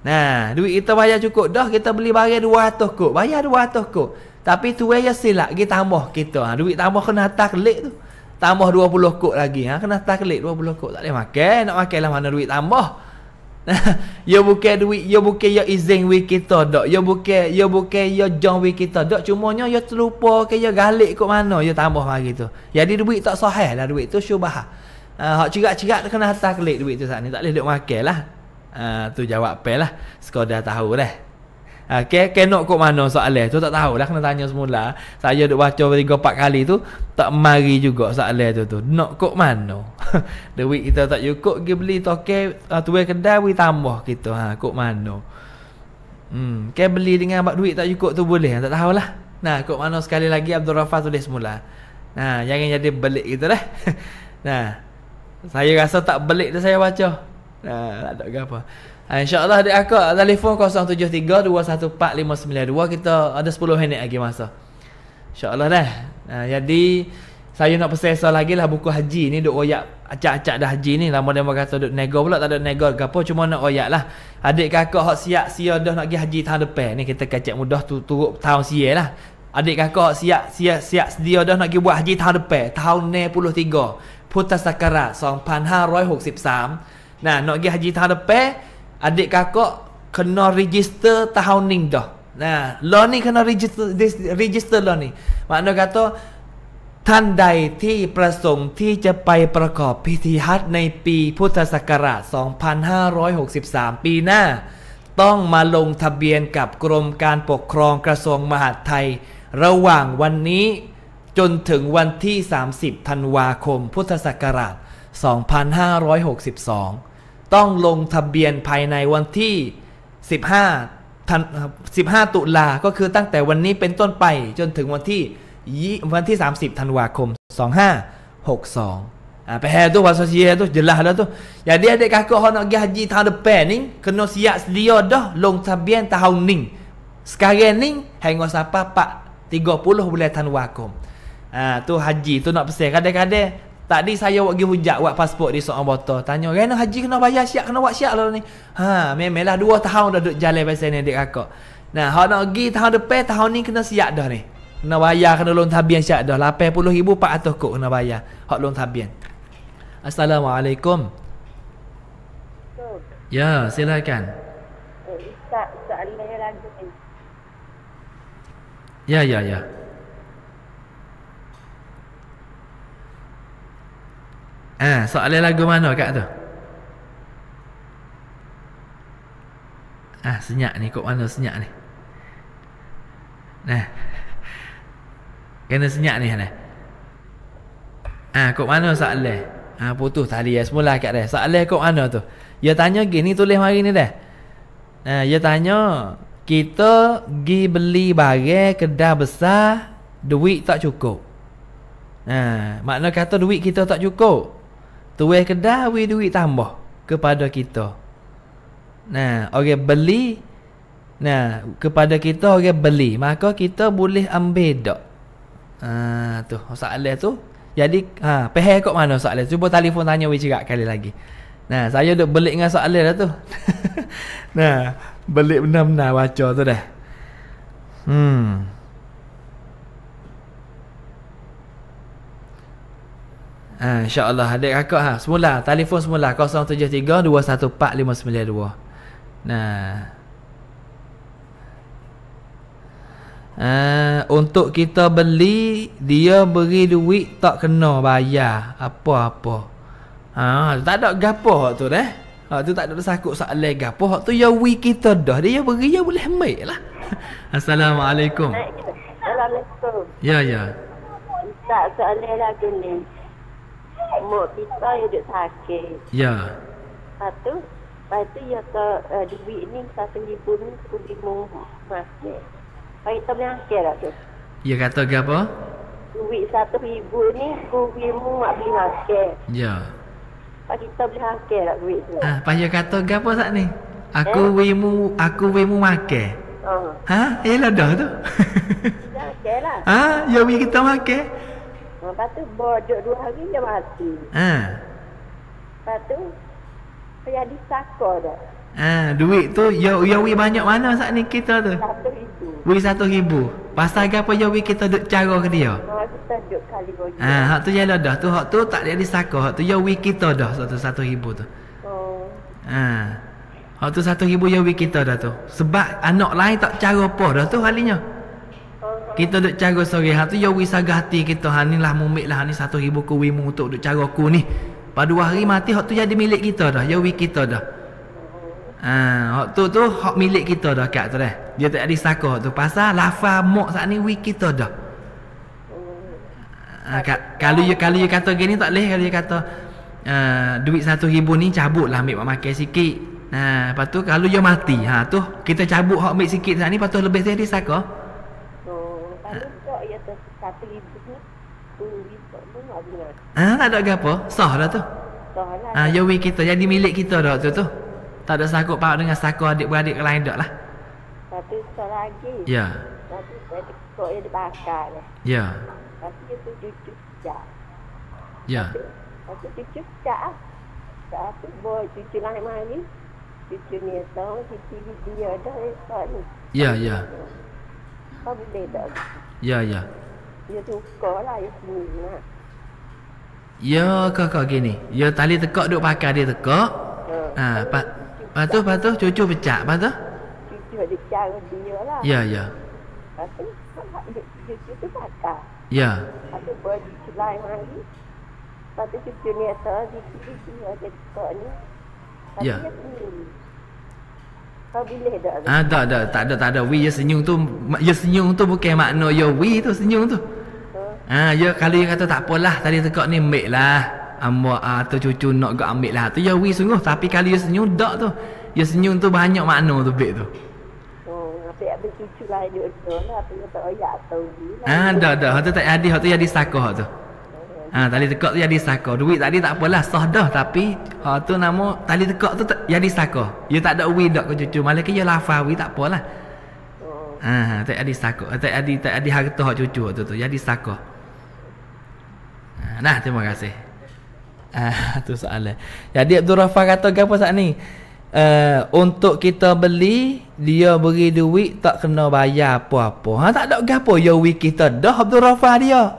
Speaker 1: Nah, ha, duit kita bayar cukup. Dah kita beli barang 200 kot. Bayar 200 kot. Tapi tu ya silap. Kita tambah kita. Ha, duit tambah kena taklik tu. Tambah puluh kot lagi. Ha, kena taklik 20 kot. Tak boleh makan. Nak makan lah mana duit tambah. (laughs) Ya bukan duit, ya bukan ya izin we kita dok. Ya bukan, ya bukan ya jong we kita dok. Cumanya ya terlupa ke ya galik kok mana ya tambah mari tu. Jadi duit tak sahih lah duit tu syubah. Ah uh, hak cerak-cerak kena hantar klik duit tu saat ni. Tak boleh duk makan lah. Ah, tu jawab pel lah. Sekodah tahu lah. Okay, ha, kenok kok mana soalan tu tak tahu lah. kena tanya semula. Saya duk baca tiga empat kali tu tak mari juga soalan tu tu. Nok kok mano? Duit (laughs) kita tak cukup pergi beli toke uh, tuai kedai we tambah kita ha kok mano? Hmm, ke beli dengan bab duit tak cukup tu boleh tak tahu lah. Nah, kok mano sekali lagi Abdul Rafa' tulis semula. Nah, jangan jadi belik gitu dah. (laughs) nah. Saya rasa tak belik tu saya baca. Nah, tak ada -apa. Ha, InsyaAllah adik aku telefon 073-214-592 Kita ada 10 minit lagi masa InsyaAllah dah ha, Jadi saya nak pesan lagi lah buku haji ni Duk royak acak-acak dah haji ni Lama dia kata duk nego pula tak ada nego ke apa Cuma nak royak lah Adik kakak hak siap siap dah nak pergi haji tahun depan Ni kita kacak mudah tu turut tahun siya lah Adik kakak hak siap siap siap sedia dah nak pergi buat haji tahun depan Tahun ne puluh tiga Putas takara Song huk sip Nah nak pergi haji tahun depan adik kakak kena register tahun ni dah nah lo ni kena register register lo ni makna kata ท่านใดที่ประสงค์ที่จะไปประกอบพิธีฮัจในปีพุทธศักราช2563 ปีหน้า ต้องมาลงทะเบียนกับกรมการปกครองกระทรวงมหาดไทย ระหว่างวันนี้จนถึงวันที่ 30ธันวาคมพุทธศักราช2562ต้องลงทะเบียนภายในวันที่ 15 15 ตุลาก็คือตั้งแต่วันนี้เป็นต้นไปจนถึงวันที่วันที่ 30 ธันวาคม 2562 อ่าไปเฮตุวาสเชียตุเจลาแล้วตุอย่าเดี๋ยวเด็กก็ฮอนอกยายีทาวเดแปนิงคโนสิยาสเดียวดอลงทะเบียนตา้าวนิงสกาเกนิงแห่งอสาปะปะติโกปุโลฮุเลทันวาคมอ่าตัวฮัจจีตัวนอเปเซกาเดกาเด Tadi saya pergi hujak buat pasport di Soang Botol. Tanya, Rana Haji kena bayar siap, kena buat siap lah ni. Ha, memanglah dua tahun dah duduk jalan pasal ni adik kakak. Nah, kalau nak pergi tahun depan, tahun ni kena siap dah ni. Kena bayar, kena loan tabian siap dah. RM80,400 kot kena bayar. Hak loan tabian. Assalamualaikum. Tuh. Ya, silakan.
Speaker 2: Eh, Ustaz, soalan lagi ni.
Speaker 1: Ya, ya, ya. Ha, soalan lagu mana Kak tu? Ah, ha, senyap ni, kok mana senyap ni? Nah. Kena senyap ni kan. Ah, ha, kok mana soalan? Ha, putus tadi ya semula kat dia. Soalan kok mana tu? Dia ya tanya gini tulis mari ni dah. Ha, dia ya tanya kita gi beli barang kedai besar, duit tak cukup. Ha, makna kata duit kita tak cukup. Tuih kedai we duit tambah kepada kita. Nah, orang okay, beli nah kepada kita orang okay, beli, maka kita boleh ambil dak. Ha ah, tu, soalan tu. Jadi ha peh kok mana soalan? Cuba telefon tanya we cerak kali lagi. Nah, saya duk belik dengan soalan dah tu. (laughs) nah, belik benar-benar baca tu dah. Hmm. Ha, InsyaAllah adik kakak ha, Semula Telefon semula 073 214 592 Nah Uh, untuk kita beli dia beri duit tak kena bayar apa-apa. Ha tak ada gapo hak tu deh. Ha tu tak ada sakut soalan gapo hak tu ya we kita dah dia beri ya boleh ambil lah. (laughs) Assalamualaikum.
Speaker 2: Assalamualaikum. Ya ya. Tak soalan lagi ni mak kita yang duduk sakit. Ya.
Speaker 3: Lepas
Speaker 2: tu, lepas tu ya ke uh, duit ni satu ribu ni aku bimu masuk. Lepas tu boleh angkir tak tu?
Speaker 1: Ya kata ke apa?
Speaker 2: Duit satu ribu ni aku bimu mak beli masuk. Ya. Lepas kita boleh angkir tak duit tu? Ah,
Speaker 1: lepas ya kata ke apa tak ni? Aku eh? wimu, aku wimu make. Oh. Ah. Ha? Eh lah dah tu.
Speaker 2: Ya, okay lah. (laughs) Ha? Ya, kita make. Ha, lepas tu bojok dua hari dia mati. Ha. Lepas tu saya disako dah.
Speaker 1: Ah, ha, duit tu ya ya wi banyak mana saat ni kita tu? Satu ribu. Wi satu ribu. Pasal apa ya wi kita duk cara ke dia? Ha, Ah, ha, hak tu jalan dah. Tu hak tu tak ada disako. Hak tu ya wi kita dah satu satu ribu tu. Oh. Ha. Hak tu satu ribu ya wi kita dah tu. Sebab anak lain tak cara apa dah tu halinya. Oh kita duk cara sorih ha, tu, ya wi sagah hati kita ha lah mumik lah ha, ni satu ribu ku wimu untuk duk cara ku ni padu hari mati hak tu jadi milik kita dah Ya wi kita dah ha hak tu tu hak milik kita dah kat tu dah dia tak ada saka tu pasal lafa mok sat ni wi kita dah ha, ka, kalau you kalau you kata gini tak leh kalau you kata uh, duit satu ribu ni cabut lah ambil makan sikit Nah, lepas tu kalau dia mati, ha tu kita cabut hak mik sikit sat ni, lepas lebih dia risak Ha, tak ada ke apa? Sah dah tu. Sah lah. Ha, Yowi kita. Jadi milik kita dah tu tu. Tak ada sakut pak dengan sakut adik-beradik ke lain dah lah.
Speaker 3: Tapi sah lagi. Ya. Tapi saya kok
Speaker 2: dia dibakar lah. Ya. Tapi dia tu cucu sejak. Ya. Tapi cucu sejak lah. Tapi boy cucu naik mari. Cucu ni tau. Cucu ni dia dah esok ni. Ya, ya. Tapi boleh dah. Ya, ya. Dia tukar lah. Dia tukar lah.
Speaker 1: Ya kau kau gini. Ya tali tekak duk pakai dia tekak. Hmm. Ha, ha pat. Patuh patuh cucu pecah patuh.
Speaker 2: Cucu ada cara dia lah. Ya ya. Ya. Ada buat selai orang ni. Patu cucu ni atau di sini sini tekak ni. ya.
Speaker 3: Kau boleh tak?
Speaker 1: Ah, tak, tak, tak ada, tak ada. We je senyum tu, ya senyum tu bukan makna ya we tu senyum tu. Ya, Ha, ya kalau yang kata tak apalah tadi tekak ni ambil lah. Ambo atau ah, uh, cucu nak gak ambil lah. Tu ya wi sungguh tapi kalau dia ya senyum dak tu. Dia ya senyum tu banyak makna tu bek tu.
Speaker 2: Oh, tapi ada cucu lah dia tu. Apa yang tak ayak tahu
Speaker 1: dia. Lah. Ha, ah, dak dak. Hatu tak ada, hatu jadi sakah tu. Ha, tali tekak tu jadi sakah. Oh. Duit tadi tak apalah, sah dah tapi ha tu nama tali tekak tu jadi sakah. Dia ya, tak ada wi dak ke cucu. Malah ke dia lafa wi tak apalah. Ha, tak ada sakah. Tak ada tak ada harta cucu tu tu. Jadi sakah. Ah, nah, terima kasih. Ah, (laughs) tu soalan. Jadi ya, Abdul Rafa kata ke apa saat ni? Uh, untuk kita beli dia beri duit tak kena bayar apa-apa. Ha tak ada ke apa ya duit kita dah Abdul Rafa dia.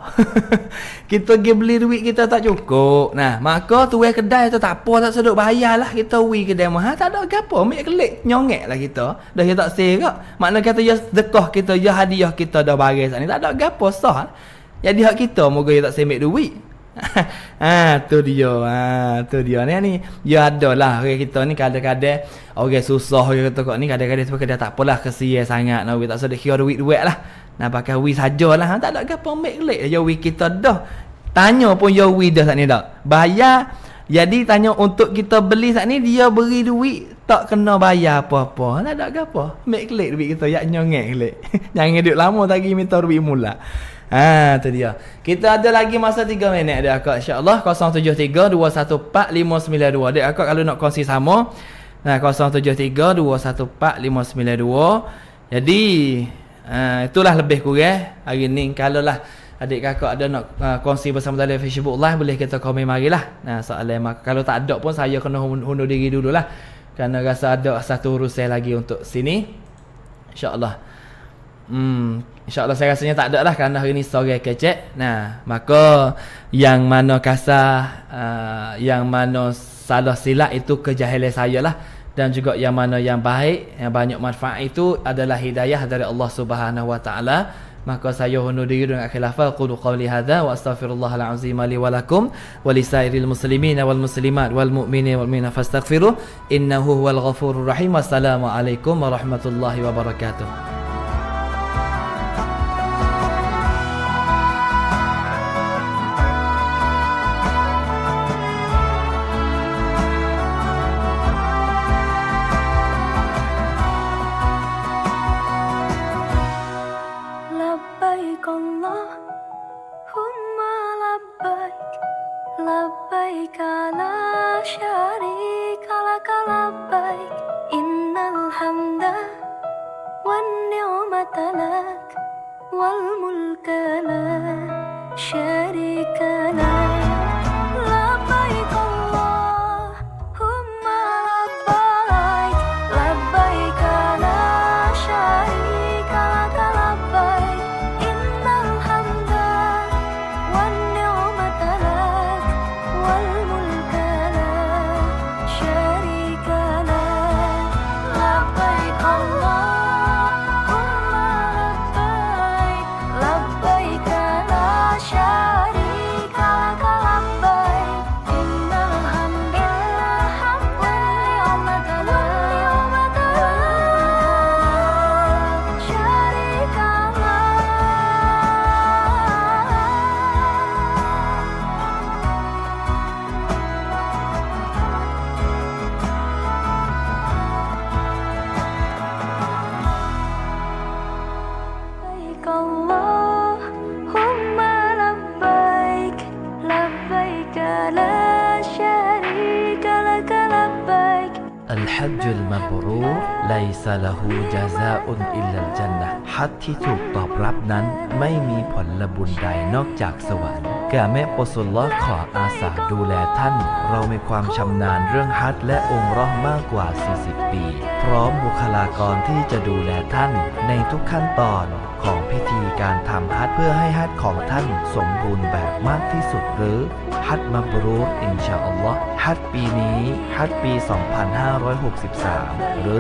Speaker 1: (laughs) kita pergi beli duit kita tak cukup. Nah, maka tu kedai tu tak apa tak sedut bayarlah kita wi kedai mah. Ha tak ada ke apa ambil kelik nyongeklah kita. Dah dia tak sel kak. Maknanya kata ya zakah kita ya hadiah kita dah bagi sat ni. Tak ada ke apa sah. Jadi hak kita moga dia tak semek duit. ha (laughs) tu dia. Ha tu dia ni ni. Ya adalah orang kita ni kadang-kadang orang susah orang kata kok ni kadang-kadang sebab dia tak apalah kesian sangat nak tak sedek kira duit duit lah. Nak pakai wi sajalah. Ha, ah, tak ada gapo mek lek ya wi kita dah. Tanya pun ya wi dah sat ni dak. Bayar jadi tanya untuk kita beli saat ni dia beri duit tak kena bayar apa-apa. Tak ada gapo. Mek lek duit kita yak nyongek lek. (laughs) Jangan duduk lama tadi minta duit mula. Ha tu dia. Kita ada lagi masa 3 minit dia akak insya-Allah 0732145592. Dia akak kalau nak kongsi sama. Nah 0732145592. Jadi ha, itulah lebih kurang hari ni kalau lah adik kakak ada nak uh, kongsi bersama dalam Facebook live boleh kita komen mari lah. Nah soalan mak kalau tak ada pun saya kena hunduh diri dululah. Kerana rasa ada satu urusan lagi untuk sini. Insya-Allah. Hmm, InsyaAllah saya rasanya tak ada lah kerana hari ni sore kecek. Nah, maka yang mana kasar, uh, yang mana salah silap itu kejahilan saya lah. Dan juga yang mana yang baik, yang banyak manfaat itu adalah hidayah dari Allah Subhanahu Wa Taala. Maka saya hunu diri dengan khilafah Qulu qawli hadha wa astaghfirullahalazim Li walakum walisairil muslimin Wal muslimat wal mu'mini wal mu'mina Fastaghfiru innahu wal ghafurur rahim Wassalamualaikum warahmatullahi wabarakatuh ลหูจาซาอุนอิลจันนะฮัตที่ถูกตอบรับนั้น ไม่มีผลบุญใดนอกจากสวรรค์แก่แม่ปสุลลอขออาสาดูแลท่าน เรามีความชำนาญเรื่องฮัตและองค์ร้องมากกว่า 40 ปี พร้อมบุคลากรที่จะดูแลท่าน ในทุกขั้นตอนของพิธีการทำฮัตเพื่อให้ฮัตของท่านสมบูรณ์แบบมากที่สุดหรือฮัจมับรูอินชาอัลลอฮ์ ฮัจปีนี้ ฮัจปี 2563 หรือ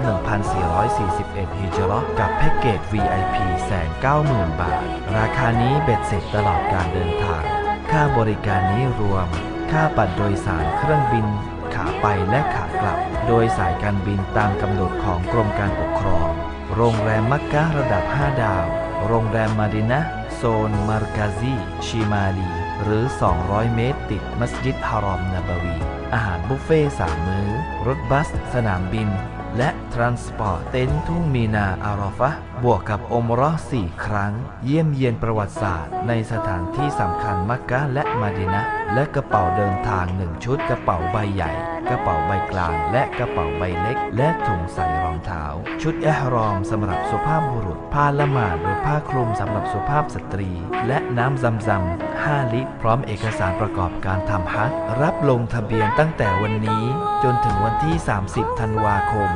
Speaker 1: 1441 ฮิจรัตกับแพ็กเกจ VIP แสน90,000 บาท ราคานี้เบ็ดเสร็จตลอดการเดินทาง ค่าบริการนี้รวม ค่าปัดโดยสารเครื่องบินขาไปและขากลับ โดยสายการบินตามกำหนดของกรมการปกครอง โรงแรมมักกะระดับ 5 ดาว โรงแรมมาดินะโซนมาร์กาซีชิมาลีหรือ 200 เมตร ติด มัสยิดฮารอมนาบวี อาหารบุฟเฟ่สามมือ้อ รถบัส สนามบิน และ ทรานสปอร์ตเต็นทุ่ง มีนาอารอฟะ บวกกับอมรอสี่ครั้ง เยี่ยมเยียน ประวัติศาสตร์ในสถานที่สำคัญ มักกะและมาดินะและกระเป๋าเดินทางหนึ่งชุดกระเป๋าใบใหญ่ กระเป๋าใบกลางและกระเป๋าใบเล็ก และถุงใส่รองเท้าชุดแอฮรอมสำหรับสุภาพบุรุษผ้าละหมาด หรือผ้าคลุมสำหรับสุภาพสตรี และน้ำซำซำ5 ลิตร พร้อมเอกสารประกอบการทำฮัทรับลงทะเบียนตั้งแต่วันนี้ จนถึงวันที่ 30 ธันวาคม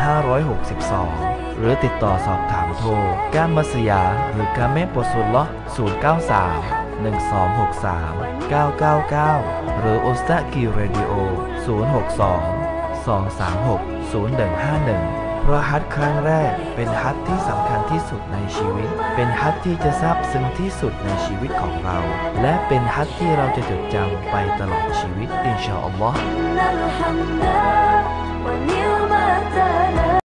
Speaker 1: 2562 หรือติดต่อสอบถามโทรกามมัสยา หรือกาเมโปโซลล์093 1263 999 หรือ o s t a g i Radio 062 236 0151เพราะฮัทครั้งแรก เป็นฮัทที่สำคัญที่สุดในชีวิต เป็นฮัทที่จะซาบซึ้งที่สุดในชีวิตของเรา และเป็นฮัทที่เราจะจดจำไปตลอดชีวิตอินชาอัลลอ
Speaker 3: ฮ์